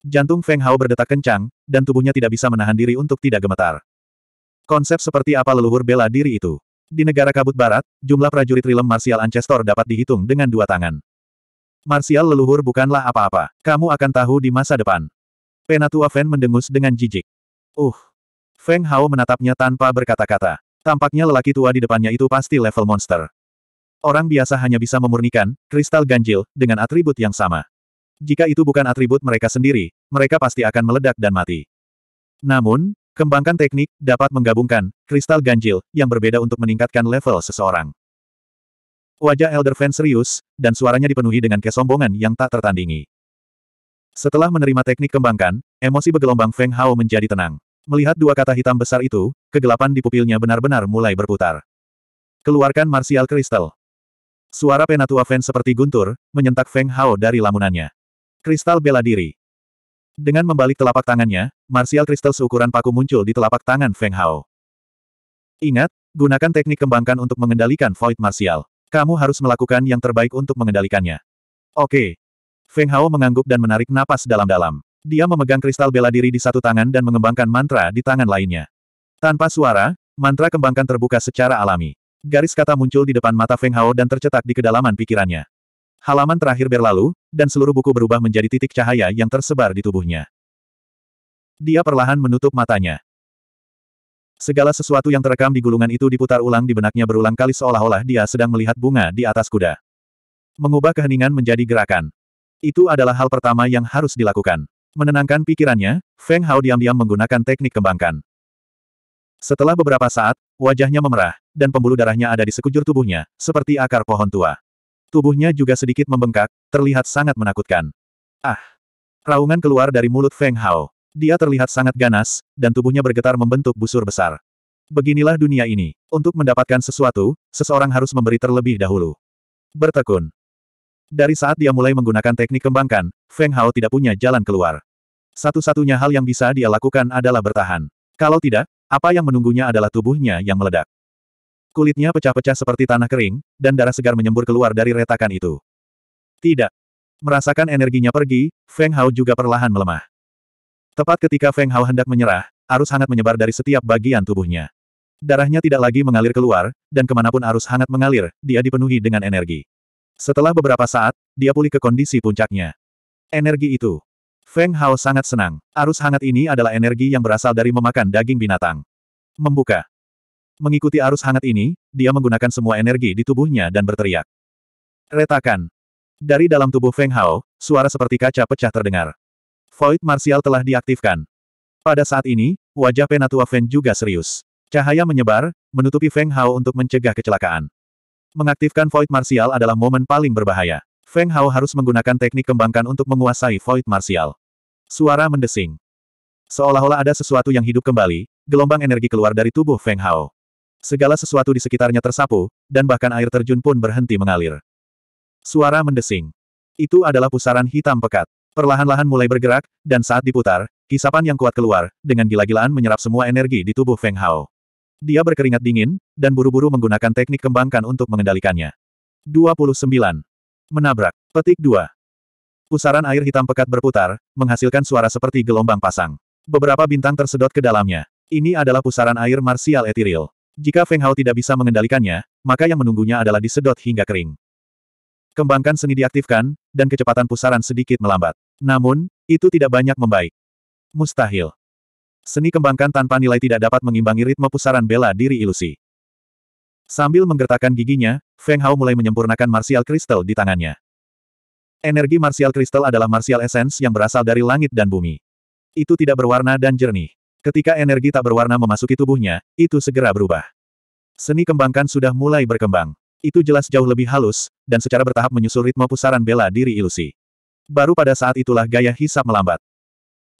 Jantung Feng Hao berdetak kencang, dan tubuhnya tidak bisa menahan diri untuk tidak gemetar. Konsep seperti apa leluhur bela diri itu? Di negara kabut barat, jumlah prajurit rilem marsial Ancestor dapat dihitung dengan dua tangan. Marsial leluhur bukanlah apa-apa. Kamu akan tahu di masa depan. Penatua Feng mendengus dengan jijik. Uh. Feng Hao menatapnya tanpa berkata-kata. Tampaknya lelaki tua di depannya itu pasti level monster. Orang biasa hanya bisa memurnikan kristal ganjil dengan atribut yang sama. Jika itu bukan atribut mereka sendiri, mereka pasti akan meledak dan mati. Namun, kembangkan teknik dapat menggabungkan kristal ganjil yang berbeda untuk meningkatkan level seseorang. Wajah Elder Fan serius, dan suaranya dipenuhi dengan kesombongan yang tak tertandingi. Setelah menerima teknik kembangkan, emosi bergelombang Feng Hao menjadi tenang. Melihat dua kata hitam besar itu, kegelapan di pupilnya benar-benar mulai berputar. Keluarkan Martial Crystal. Suara penatua Feng seperti guntur, menyentak Feng Hao dari lamunannya. Kristal bela diri. Dengan membalik telapak tangannya, Martial Crystal seukuran paku muncul di telapak tangan Feng Hao. Ingat, gunakan teknik kembangkan untuk mengendalikan Void Martial. Kamu harus melakukan yang terbaik untuk mengendalikannya. Oke, Feng Hao mengangguk dan menarik napas dalam-dalam. Dia memegang kristal bela diri di satu tangan dan mengembangkan mantra di tangan lainnya. Tanpa suara, mantra kembangkan terbuka secara alami. Garis kata muncul di depan mata Feng Hao dan tercetak di kedalaman pikirannya. Halaman terakhir berlalu, dan seluruh buku berubah menjadi titik cahaya yang tersebar di tubuhnya. Dia perlahan menutup matanya. Segala sesuatu yang terekam di gulungan itu diputar ulang di benaknya berulang kali seolah-olah dia sedang melihat bunga di atas kuda. Mengubah keheningan menjadi gerakan. Itu adalah hal pertama yang harus dilakukan. Menenangkan pikirannya, Feng Hao diam-diam menggunakan teknik kembangkan. Setelah beberapa saat, wajahnya memerah, dan pembuluh darahnya ada di sekujur tubuhnya, seperti akar pohon tua. Tubuhnya juga sedikit membengkak, terlihat sangat menakutkan. Ah! Raungan keluar dari mulut Feng Hao. Dia terlihat sangat ganas, dan tubuhnya bergetar membentuk busur besar. Beginilah dunia ini. Untuk mendapatkan sesuatu, seseorang harus memberi terlebih dahulu. Bertekun. Dari saat dia mulai menggunakan teknik kembangkan, Feng Hao tidak punya jalan keluar. Satu-satunya hal yang bisa dia lakukan adalah bertahan. Kalau tidak, apa yang menunggunya adalah tubuhnya yang meledak. Kulitnya pecah-pecah seperti tanah kering, dan darah segar menyembur keluar dari retakan itu. Tidak. Merasakan energinya pergi, Feng Hao juga perlahan melemah. Tepat ketika Feng Hao hendak menyerah, arus hangat menyebar dari setiap bagian tubuhnya. Darahnya tidak lagi mengalir keluar, dan kemanapun arus hangat mengalir, dia dipenuhi dengan energi. Setelah beberapa saat, dia pulih ke kondisi puncaknya. Energi itu. Feng Hao sangat senang. Arus hangat ini adalah energi yang berasal dari memakan daging binatang. Membuka. Mengikuti arus hangat ini, dia menggunakan semua energi di tubuhnya dan berteriak. Retakan. Dari dalam tubuh Feng Hao, suara seperti kaca pecah terdengar. Void Martial telah diaktifkan. Pada saat ini, wajah Penatua Feng juga serius. Cahaya menyebar, menutupi Feng Hao untuk mencegah kecelakaan. Mengaktifkan Void Martial adalah momen paling berbahaya. Feng Hao harus menggunakan teknik kembangkan untuk menguasai Void Martial. Suara mendesing. Seolah-olah ada sesuatu yang hidup kembali, gelombang energi keluar dari tubuh Feng Hao. Segala sesuatu di sekitarnya tersapu, dan bahkan air terjun pun berhenti mengalir. Suara mendesing. Itu adalah pusaran hitam pekat. Perlahan-lahan mulai bergerak, dan saat diputar, kisapan yang kuat keluar, dengan gila-gilaan menyerap semua energi di tubuh Feng Hao. Dia berkeringat dingin, dan buru-buru menggunakan teknik kembangkan untuk mengendalikannya. 29. Menabrak. Petik 2. Pusaran air hitam pekat berputar, menghasilkan suara seperti gelombang pasang. Beberapa bintang tersedot ke dalamnya. Ini adalah pusaran air marsial etiril. Jika Feng Hao tidak bisa mengendalikannya, maka yang menunggunya adalah disedot hingga kering. Kembangkan seni diaktifkan, dan kecepatan pusaran sedikit melambat. Namun, itu tidak banyak membaik. Mustahil. Seni kembangkan tanpa nilai tidak dapat mengimbangi ritme pusaran bela diri ilusi. Sambil menggertakkan giginya, Feng Hao mulai menyempurnakan martial kristal di tangannya. Energi martial kristal adalah martial essence yang berasal dari langit dan bumi. Itu tidak berwarna dan jernih. Ketika energi tak berwarna memasuki tubuhnya, itu segera berubah. Seni kembangkan sudah mulai berkembang. Itu jelas jauh lebih halus, dan secara bertahap menyusul ritme pusaran bela diri ilusi. Baru pada saat itulah gaya hisap melambat.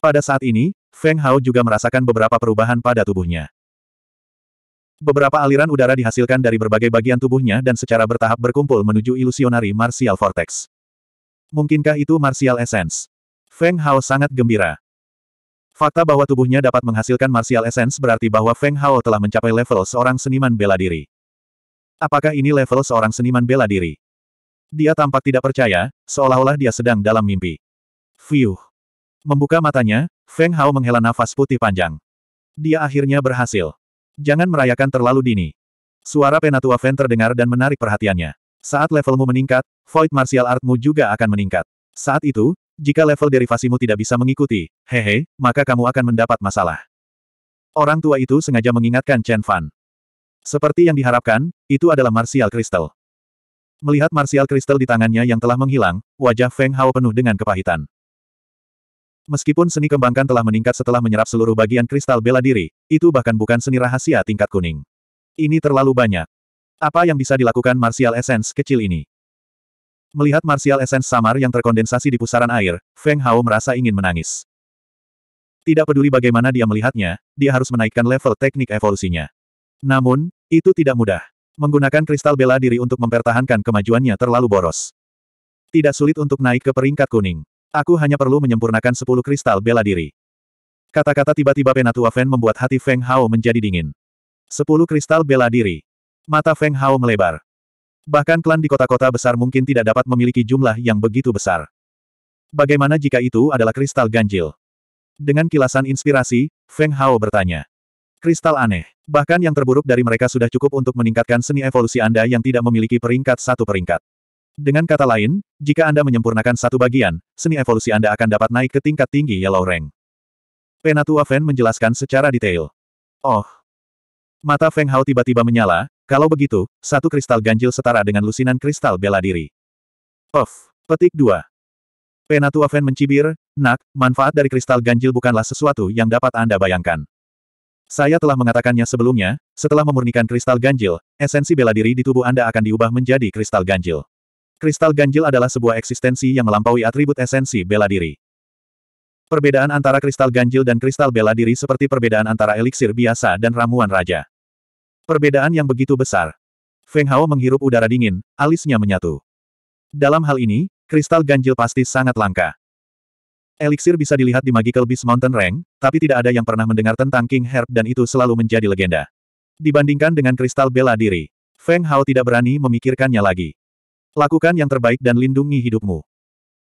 Pada saat ini, Feng Hao juga merasakan beberapa perubahan pada tubuhnya. Beberapa aliran udara dihasilkan dari berbagai bagian tubuhnya dan secara bertahap berkumpul menuju ilusionari Martial Vortex. Mungkinkah itu Martial Essence? Feng Hao sangat gembira. Fakta bahwa tubuhnya dapat menghasilkan Martial Essence berarti bahwa Feng Hao telah mencapai level seorang seniman bela diri. Apakah ini level seorang seniman bela diri? Dia tampak tidak percaya, seolah-olah dia sedang dalam mimpi. Fiuh. Membuka matanya, Feng Hao menghela nafas putih panjang. Dia akhirnya berhasil. Jangan merayakan terlalu dini. Suara penatua Feng terdengar dan menarik perhatiannya. Saat levelmu meningkat, void martial artmu juga akan meningkat. Saat itu, jika level derivasimu tidak bisa mengikuti, hehe, maka kamu akan mendapat masalah. Orang tua itu sengaja mengingatkan Chen Fan. Seperti yang diharapkan, itu adalah martial crystal. Melihat martial crystal di tangannya yang telah menghilang, wajah Feng Hao penuh dengan kepahitan. Meskipun seni kembangkan telah meningkat setelah menyerap seluruh bagian kristal bela diri, itu bahkan bukan seni rahasia tingkat kuning. Ini terlalu banyak. Apa yang bisa dilakukan Martial Essence kecil ini? Melihat Martial Essence samar yang terkondensasi di pusaran air, Feng Hao merasa ingin menangis. Tidak peduli bagaimana dia melihatnya, dia harus menaikkan level teknik evolusinya. Namun, itu tidak mudah. Menggunakan kristal bela diri untuk mempertahankan kemajuannya terlalu boros. Tidak sulit untuk naik ke peringkat kuning. Aku hanya perlu menyempurnakan sepuluh kristal bela diri. Kata-kata tiba-tiba Penatua Feng membuat hati Feng Hao menjadi dingin. Sepuluh kristal bela diri. Mata Feng Hao melebar. Bahkan klan di kota-kota besar mungkin tidak dapat memiliki jumlah yang begitu besar. Bagaimana jika itu adalah kristal ganjil? Dengan kilasan inspirasi, Feng Hao bertanya. Kristal aneh. Bahkan yang terburuk dari mereka sudah cukup untuk meningkatkan seni evolusi Anda yang tidak memiliki peringkat satu peringkat. Dengan kata lain, jika Anda menyempurnakan satu bagian, seni evolusi Anda akan dapat naik ke tingkat tinggi Yellow ya Rank. Penatua Feng menjelaskan secara detail. Oh. Mata Feng Hao tiba-tiba menyala, kalau begitu, satu kristal ganjil setara dengan lusinan kristal bela diri. Of. Petik 2. Penatua Feng mencibir, nak, manfaat dari kristal ganjil bukanlah sesuatu yang dapat Anda bayangkan. Saya telah mengatakannya sebelumnya, setelah memurnikan kristal ganjil, esensi bela diri di tubuh Anda akan diubah menjadi kristal ganjil. Kristal ganjil adalah sebuah eksistensi yang melampaui atribut esensi bela diri. Perbedaan antara kristal ganjil dan kristal bela diri seperti perbedaan antara eliksir biasa dan ramuan raja. Perbedaan yang begitu besar. Feng Hao menghirup udara dingin, alisnya menyatu. Dalam hal ini, kristal ganjil pasti sangat langka. Eliksir bisa dilihat di Magical Beast Mountain Rank, tapi tidak ada yang pernah mendengar tentang King Herb dan itu selalu menjadi legenda. Dibandingkan dengan kristal bela diri, Feng Hao tidak berani memikirkannya lagi. Lakukan yang terbaik dan lindungi hidupmu.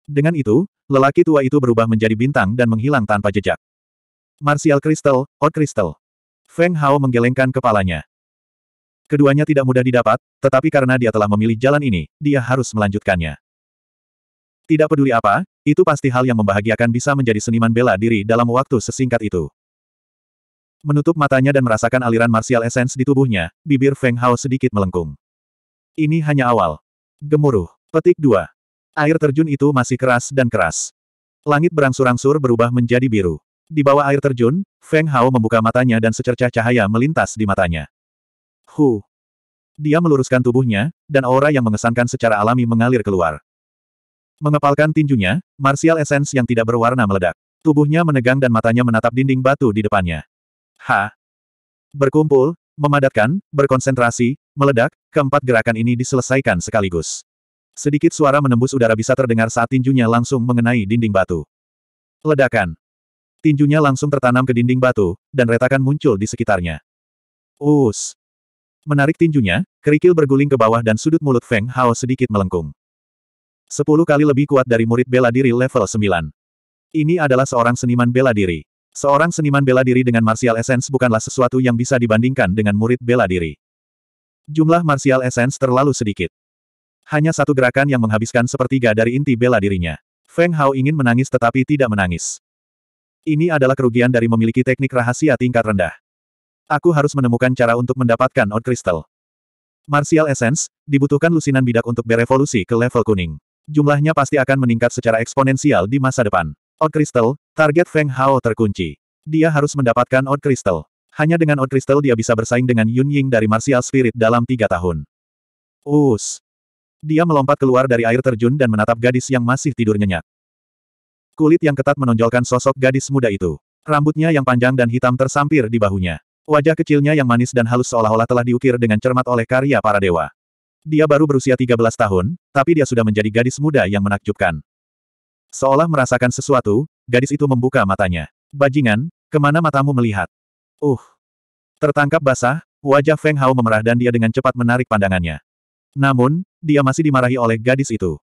Dengan itu, lelaki tua itu berubah menjadi bintang dan menghilang tanpa jejak. Martial Crystal, Odd Crystal. Feng Hao menggelengkan kepalanya. Keduanya tidak mudah didapat, tetapi karena dia telah memilih jalan ini, dia harus melanjutkannya. Tidak peduli apa, itu pasti hal yang membahagiakan bisa menjadi seniman bela diri dalam waktu sesingkat itu. Menutup matanya dan merasakan aliran martial essence di tubuhnya, bibir Feng Hao sedikit melengkung. Ini hanya awal. Gemuruh. Petik 2. Air terjun itu masih keras dan keras. Langit berangsur-angsur berubah menjadi biru. Di bawah air terjun, Feng Hao membuka matanya dan secercah cahaya melintas di matanya. Hu. Dia meluruskan tubuhnya, dan aura yang mengesankan secara alami mengalir keluar. Mengepalkan tinjunya, martial essence yang tidak berwarna meledak. Tubuhnya menegang dan matanya menatap dinding batu di depannya. Ha! Berkumpul, memadatkan, berkonsentrasi, Meledak, keempat gerakan ini diselesaikan sekaligus. Sedikit suara menembus udara bisa terdengar saat tinjunya langsung mengenai dinding batu. Ledakan. Tinjunya langsung tertanam ke dinding batu, dan retakan muncul di sekitarnya. Us. Menarik tinjunya, kerikil berguling ke bawah dan sudut mulut Feng Hao sedikit melengkung. Sepuluh kali lebih kuat dari murid bela diri level 9. Ini adalah seorang seniman bela diri. Seorang seniman bela diri dengan martial essence bukanlah sesuatu yang bisa dibandingkan dengan murid bela diri. Jumlah martial essence terlalu sedikit. Hanya satu gerakan yang menghabiskan sepertiga dari inti bela dirinya. Feng Hao ingin menangis tetapi tidak menangis. Ini adalah kerugian dari memiliki teknik rahasia tingkat rendah. Aku harus menemukan cara untuk mendapatkan Odd Crystal. Martial Essence, dibutuhkan lusinan bidak untuk berevolusi ke level kuning. Jumlahnya pasti akan meningkat secara eksponensial di masa depan. Odd Crystal, target Feng Hao terkunci. Dia harus mendapatkan Odd Crystal. Hanya dengan Odd Crystal dia bisa bersaing dengan Yun Ying dari Martial Spirit dalam tiga tahun. Us! Dia melompat keluar dari air terjun dan menatap gadis yang masih tidur nyenyak. Kulit yang ketat menonjolkan sosok gadis muda itu. Rambutnya yang panjang dan hitam tersampir di bahunya. Wajah kecilnya yang manis dan halus seolah-olah telah diukir dengan cermat oleh karya para dewa. Dia baru berusia 13 tahun, tapi dia sudah menjadi gadis muda yang menakjubkan. Seolah merasakan sesuatu, gadis itu membuka matanya. Bajingan, kemana matamu melihat? Uh! Tertangkap basah, wajah Feng Hao memerah dan dia dengan cepat menarik pandangannya. Namun, dia masih dimarahi oleh gadis itu.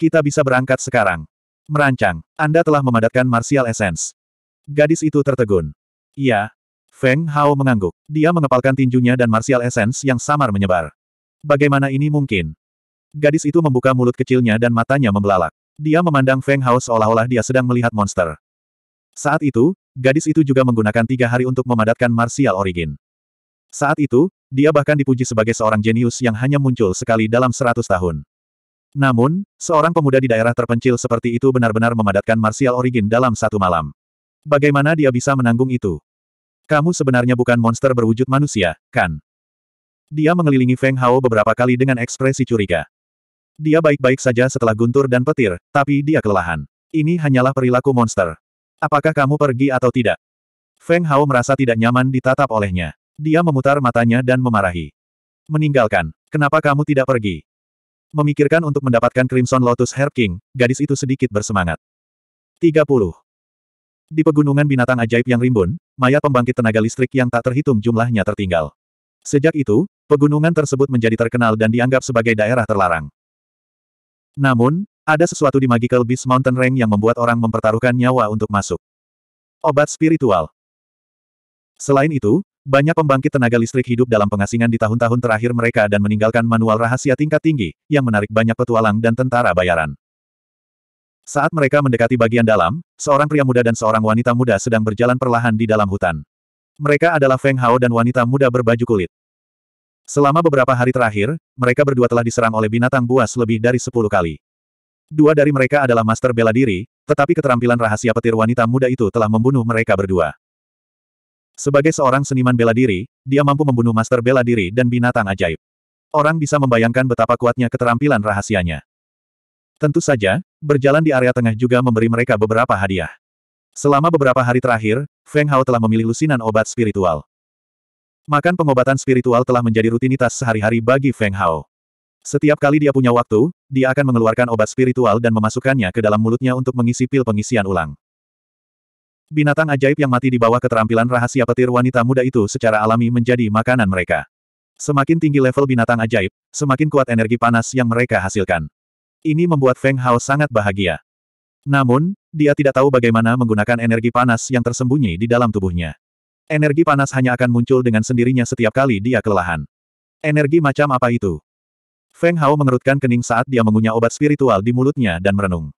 Kita bisa berangkat sekarang. Merancang, Anda telah memadatkan martial essence. Gadis itu tertegun. Iya. Feng Hao mengangguk. Dia mengepalkan tinjunya dan martial essence yang samar menyebar. Bagaimana ini mungkin? Gadis itu membuka mulut kecilnya dan matanya membelalak. Dia memandang Feng Hao seolah-olah dia sedang melihat monster. Saat itu, Gadis itu juga menggunakan tiga hari untuk memadatkan martial origin. Saat itu, dia bahkan dipuji sebagai seorang jenius yang hanya muncul sekali dalam seratus tahun. Namun, seorang pemuda di daerah terpencil seperti itu benar-benar memadatkan martial origin dalam satu malam. Bagaimana dia bisa menanggung itu? Kamu sebenarnya bukan monster berwujud manusia, kan? Dia mengelilingi Feng Hao beberapa kali dengan ekspresi curiga. Dia baik-baik saja setelah guntur dan petir, tapi dia kelelahan. Ini hanyalah perilaku monster. Apakah kamu pergi atau tidak? Feng Hao merasa tidak nyaman ditatap olehnya. Dia memutar matanya dan memarahi. Meninggalkan. Kenapa kamu tidak pergi? Memikirkan untuk mendapatkan Crimson Lotus Herb King, gadis itu sedikit bersemangat. 30. Di pegunungan binatang ajaib yang rimbun, mayat pembangkit tenaga listrik yang tak terhitung jumlahnya tertinggal. Sejak itu, pegunungan tersebut menjadi terkenal dan dianggap sebagai daerah terlarang. Namun, ada sesuatu di Magical Beast Mountain Range yang membuat orang mempertaruhkan nyawa untuk masuk. Obat spiritual. Selain itu, banyak pembangkit tenaga listrik hidup dalam pengasingan di tahun-tahun terakhir mereka dan meninggalkan manual rahasia tingkat tinggi, yang menarik banyak petualang dan tentara bayaran. Saat mereka mendekati bagian dalam, seorang pria muda dan seorang wanita muda sedang berjalan perlahan di dalam hutan. Mereka adalah Feng Hao dan wanita muda berbaju kulit. Selama beberapa hari terakhir, mereka berdua telah diserang oleh binatang buas lebih dari sepuluh kali. Dua dari mereka adalah master bela diri, tetapi keterampilan rahasia petir wanita muda itu telah membunuh mereka berdua. Sebagai seorang seniman bela diri, dia mampu membunuh master bela diri dan binatang ajaib. Orang bisa membayangkan betapa kuatnya keterampilan rahasianya. Tentu saja, berjalan di area tengah juga memberi mereka beberapa hadiah. Selama beberapa hari terakhir, Feng Hao telah memilih lusinan obat spiritual. Makan pengobatan spiritual telah menjadi rutinitas sehari-hari bagi Feng Hao. Setiap kali dia punya waktu, dia akan mengeluarkan obat spiritual dan memasukkannya ke dalam mulutnya untuk mengisi pil pengisian ulang. Binatang ajaib yang mati di bawah keterampilan rahasia petir wanita muda itu secara alami menjadi makanan mereka. Semakin tinggi level binatang ajaib, semakin kuat energi panas yang mereka hasilkan. Ini membuat Feng Hao sangat bahagia. Namun, dia tidak tahu bagaimana menggunakan energi panas yang tersembunyi di dalam tubuhnya. Energi panas hanya akan muncul dengan sendirinya setiap kali dia kelelahan. Energi macam apa itu? Feng Hao mengerutkan kening saat dia mengunyah obat spiritual di mulutnya dan merenung.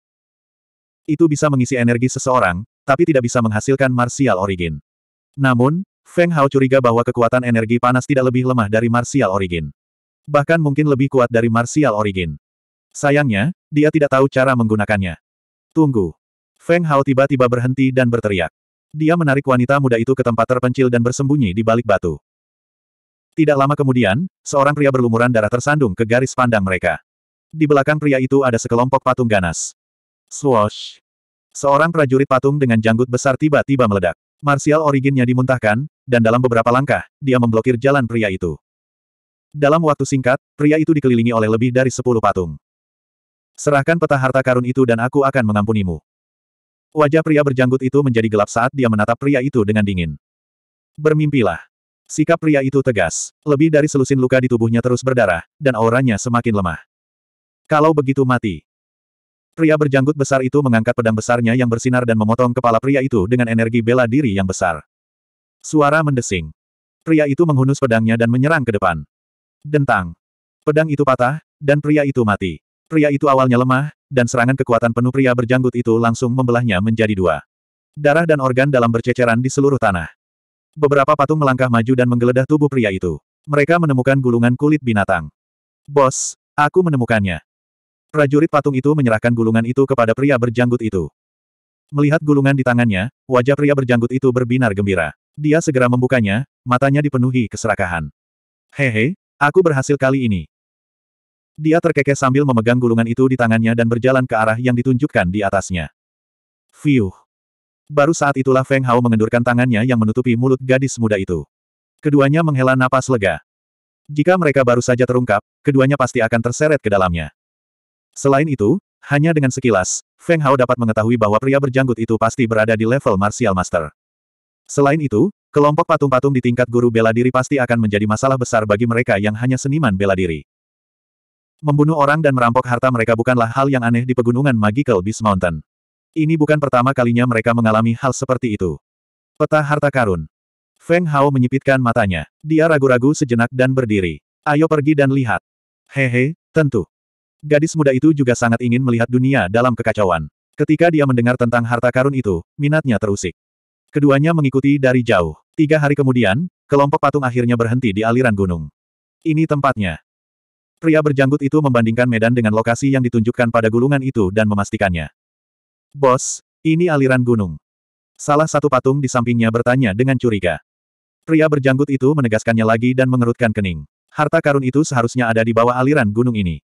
Itu bisa mengisi energi seseorang, tapi tidak bisa menghasilkan martial origin. Namun, Feng Hao curiga bahwa kekuatan energi panas tidak lebih lemah dari martial origin. Bahkan mungkin lebih kuat dari martial origin. Sayangnya, dia tidak tahu cara menggunakannya. Tunggu. Feng Hao tiba-tiba berhenti dan berteriak. Dia menarik wanita muda itu ke tempat terpencil dan bersembunyi di balik batu. Tidak lama kemudian, seorang pria berlumuran darah tersandung ke garis pandang mereka. Di belakang pria itu ada sekelompok patung ganas. Swoosh! Seorang prajurit patung dengan janggut besar tiba-tiba meledak. Martial originnya dimuntahkan, dan dalam beberapa langkah, dia memblokir jalan pria itu. Dalam waktu singkat, pria itu dikelilingi oleh lebih dari sepuluh patung. Serahkan peta harta karun itu dan aku akan mengampunimu. Wajah pria berjanggut itu menjadi gelap saat dia menatap pria itu dengan dingin. Bermimpilah. Sikap pria itu tegas. Lebih dari selusin luka di tubuhnya terus berdarah, dan auranya semakin lemah. Kalau begitu mati. Pria berjanggut besar itu mengangkat pedang besarnya yang bersinar dan memotong kepala pria itu dengan energi bela diri yang besar. Suara mendesing. Pria itu menghunus pedangnya dan menyerang ke depan. Dentang. Pedang itu patah, dan pria itu mati. Pria itu awalnya lemah, dan serangan kekuatan penuh pria berjanggut itu langsung membelahnya menjadi dua. Darah dan organ dalam berceceran di seluruh tanah. Beberapa patung melangkah maju dan menggeledah tubuh pria itu. Mereka menemukan gulungan kulit binatang. Bos, aku menemukannya. Prajurit patung itu menyerahkan gulungan itu kepada pria berjanggut itu. Melihat gulungan di tangannya, wajah pria berjanggut itu berbinar gembira. Dia segera membukanya, matanya dipenuhi keserakahan. Hehe, aku berhasil kali ini. Dia terkekeh sambil memegang gulungan itu di tangannya dan berjalan ke arah yang ditunjukkan di atasnya. Fiuh. Baru saat itulah Feng Hao mengendurkan tangannya yang menutupi mulut gadis muda itu. Keduanya menghela napas lega. Jika mereka baru saja terungkap, keduanya pasti akan terseret ke dalamnya. Selain itu, hanya dengan sekilas, Feng Hao dapat mengetahui bahwa pria berjanggut itu pasti berada di level Martial Master. Selain itu, kelompok patung-patung di tingkat guru bela diri pasti akan menjadi masalah besar bagi mereka yang hanya seniman bela diri. Membunuh orang dan merampok harta mereka bukanlah hal yang aneh di pegunungan Magical Beast Mountain. Ini bukan pertama kalinya mereka mengalami hal seperti itu. Peta harta karun. Feng Hao menyipitkan matanya. Dia ragu-ragu sejenak dan berdiri. Ayo pergi dan lihat. Hehe, tentu. Gadis muda itu juga sangat ingin melihat dunia dalam kekacauan. Ketika dia mendengar tentang harta karun itu, minatnya terusik. Keduanya mengikuti dari jauh. Tiga hari kemudian, kelompok patung akhirnya berhenti di aliran gunung. Ini tempatnya. Pria berjanggut itu membandingkan medan dengan lokasi yang ditunjukkan pada gulungan itu dan memastikannya. Bos, ini aliran gunung. Salah satu patung di sampingnya bertanya dengan curiga. Pria berjanggut itu menegaskannya lagi dan mengerutkan kening. Harta karun itu seharusnya ada di bawah aliran gunung ini.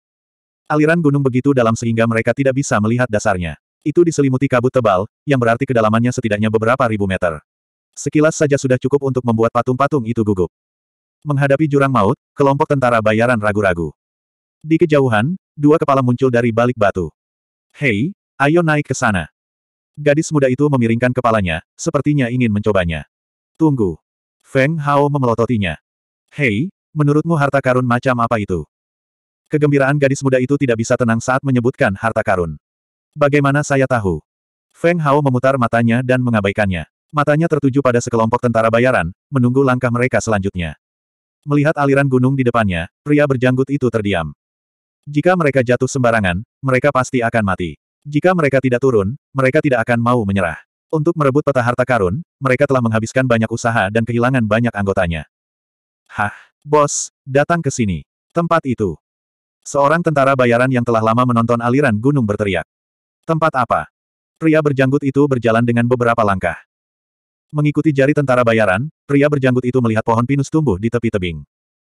Aliran gunung begitu dalam sehingga mereka tidak bisa melihat dasarnya. Itu diselimuti kabut tebal, yang berarti kedalamannya setidaknya beberapa ribu meter. Sekilas saja sudah cukup untuk membuat patung-patung itu gugup. Menghadapi jurang maut, kelompok tentara bayaran ragu-ragu. Di kejauhan, dua kepala muncul dari balik batu. Hei, Ayo naik ke sana. Gadis muda itu memiringkan kepalanya, sepertinya ingin mencobanya. Tunggu. Feng Hao memelototinya. Hei, menurutmu harta karun macam apa itu? Kegembiraan gadis muda itu tidak bisa tenang saat menyebutkan harta karun. Bagaimana saya tahu? Feng Hao memutar matanya dan mengabaikannya. Matanya tertuju pada sekelompok tentara bayaran, menunggu langkah mereka selanjutnya. Melihat aliran gunung di depannya, pria berjanggut itu terdiam. Jika mereka jatuh sembarangan, mereka pasti akan mati. Jika mereka tidak turun, mereka tidak akan mau menyerah. Untuk merebut peta harta karun, mereka telah menghabiskan banyak usaha dan kehilangan banyak anggotanya. Hah, bos, datang ke sini. Tempat itu. Seorang tentara bayaran yang telah lama menonton aliran gunung berteriak. Tempat apa? Pria berjanggut itu berjalan dengan beberapa langkah. Mengikuti jari tentara bayaran, pria berjanggut itu melihat pohon pinus tumbuh di tepi tebing.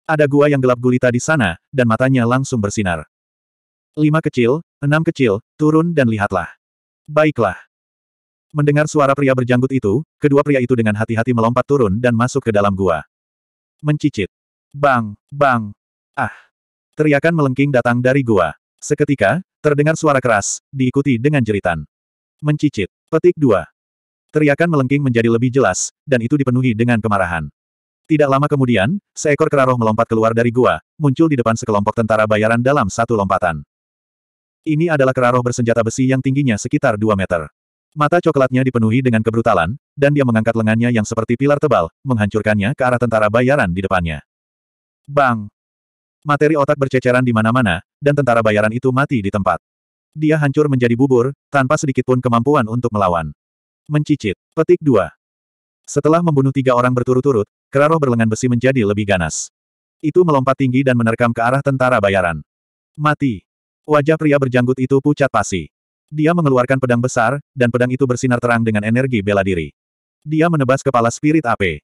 Ada gua yang gelap gulita di sana, dan matanya langsung bersinar. Lima kecil, Enam kecil, turun dan lihatlah. Baiklah. Mendengar suara pria berjanggut itu, kedua pria itu dengan hati-hati melompat turun dan masuk ke dalam gua. Mencicit. Bang, bang. Ah. Teriakan melengking datang dari gua. Seketika, terdengar suara keras, diikuti dengan jeritan. Mencicit. Petik dua. Teriakan melengking menjadi lebih jelas, dan itu dipenuhi dengan kemarahan. Tidak lama kemudian, seekor kera roh melompat keluar dari gua, muncul di depan sekelompok tentara bayaran dalam satu lompatan. Ini adalah keraroh bersenjata besi yang tingginya sekitar 2 meter. Mata coklatnya dipenuhi dengan kebrutalan, dan dia mengangkat lengannya yang seperti pilar tebal, menghancurkannya ke arah tentara bayaran di depannya. Bang! Materi otak berceceran di mana-mana, dan tentara bayaran itu mati di tempat. Dia hancur menjadi bubur, tanpa sedikitpun kemampuan untuk melawan. Mencicit. Petik dua. Setelah membunuh tiga orang berturut-turut, Keraroh berlengan besi menjadi lebih ganas. Itu melompat tinggi dan menerkam ke arah tentara bayaran. Mati. Wajah pria berjanggut itu pucat pasi. Dia mengeluarkan pedang besar, dan pedang itu bersinar terang dengan energi bela diri. Dia menebas kepala spirit AP.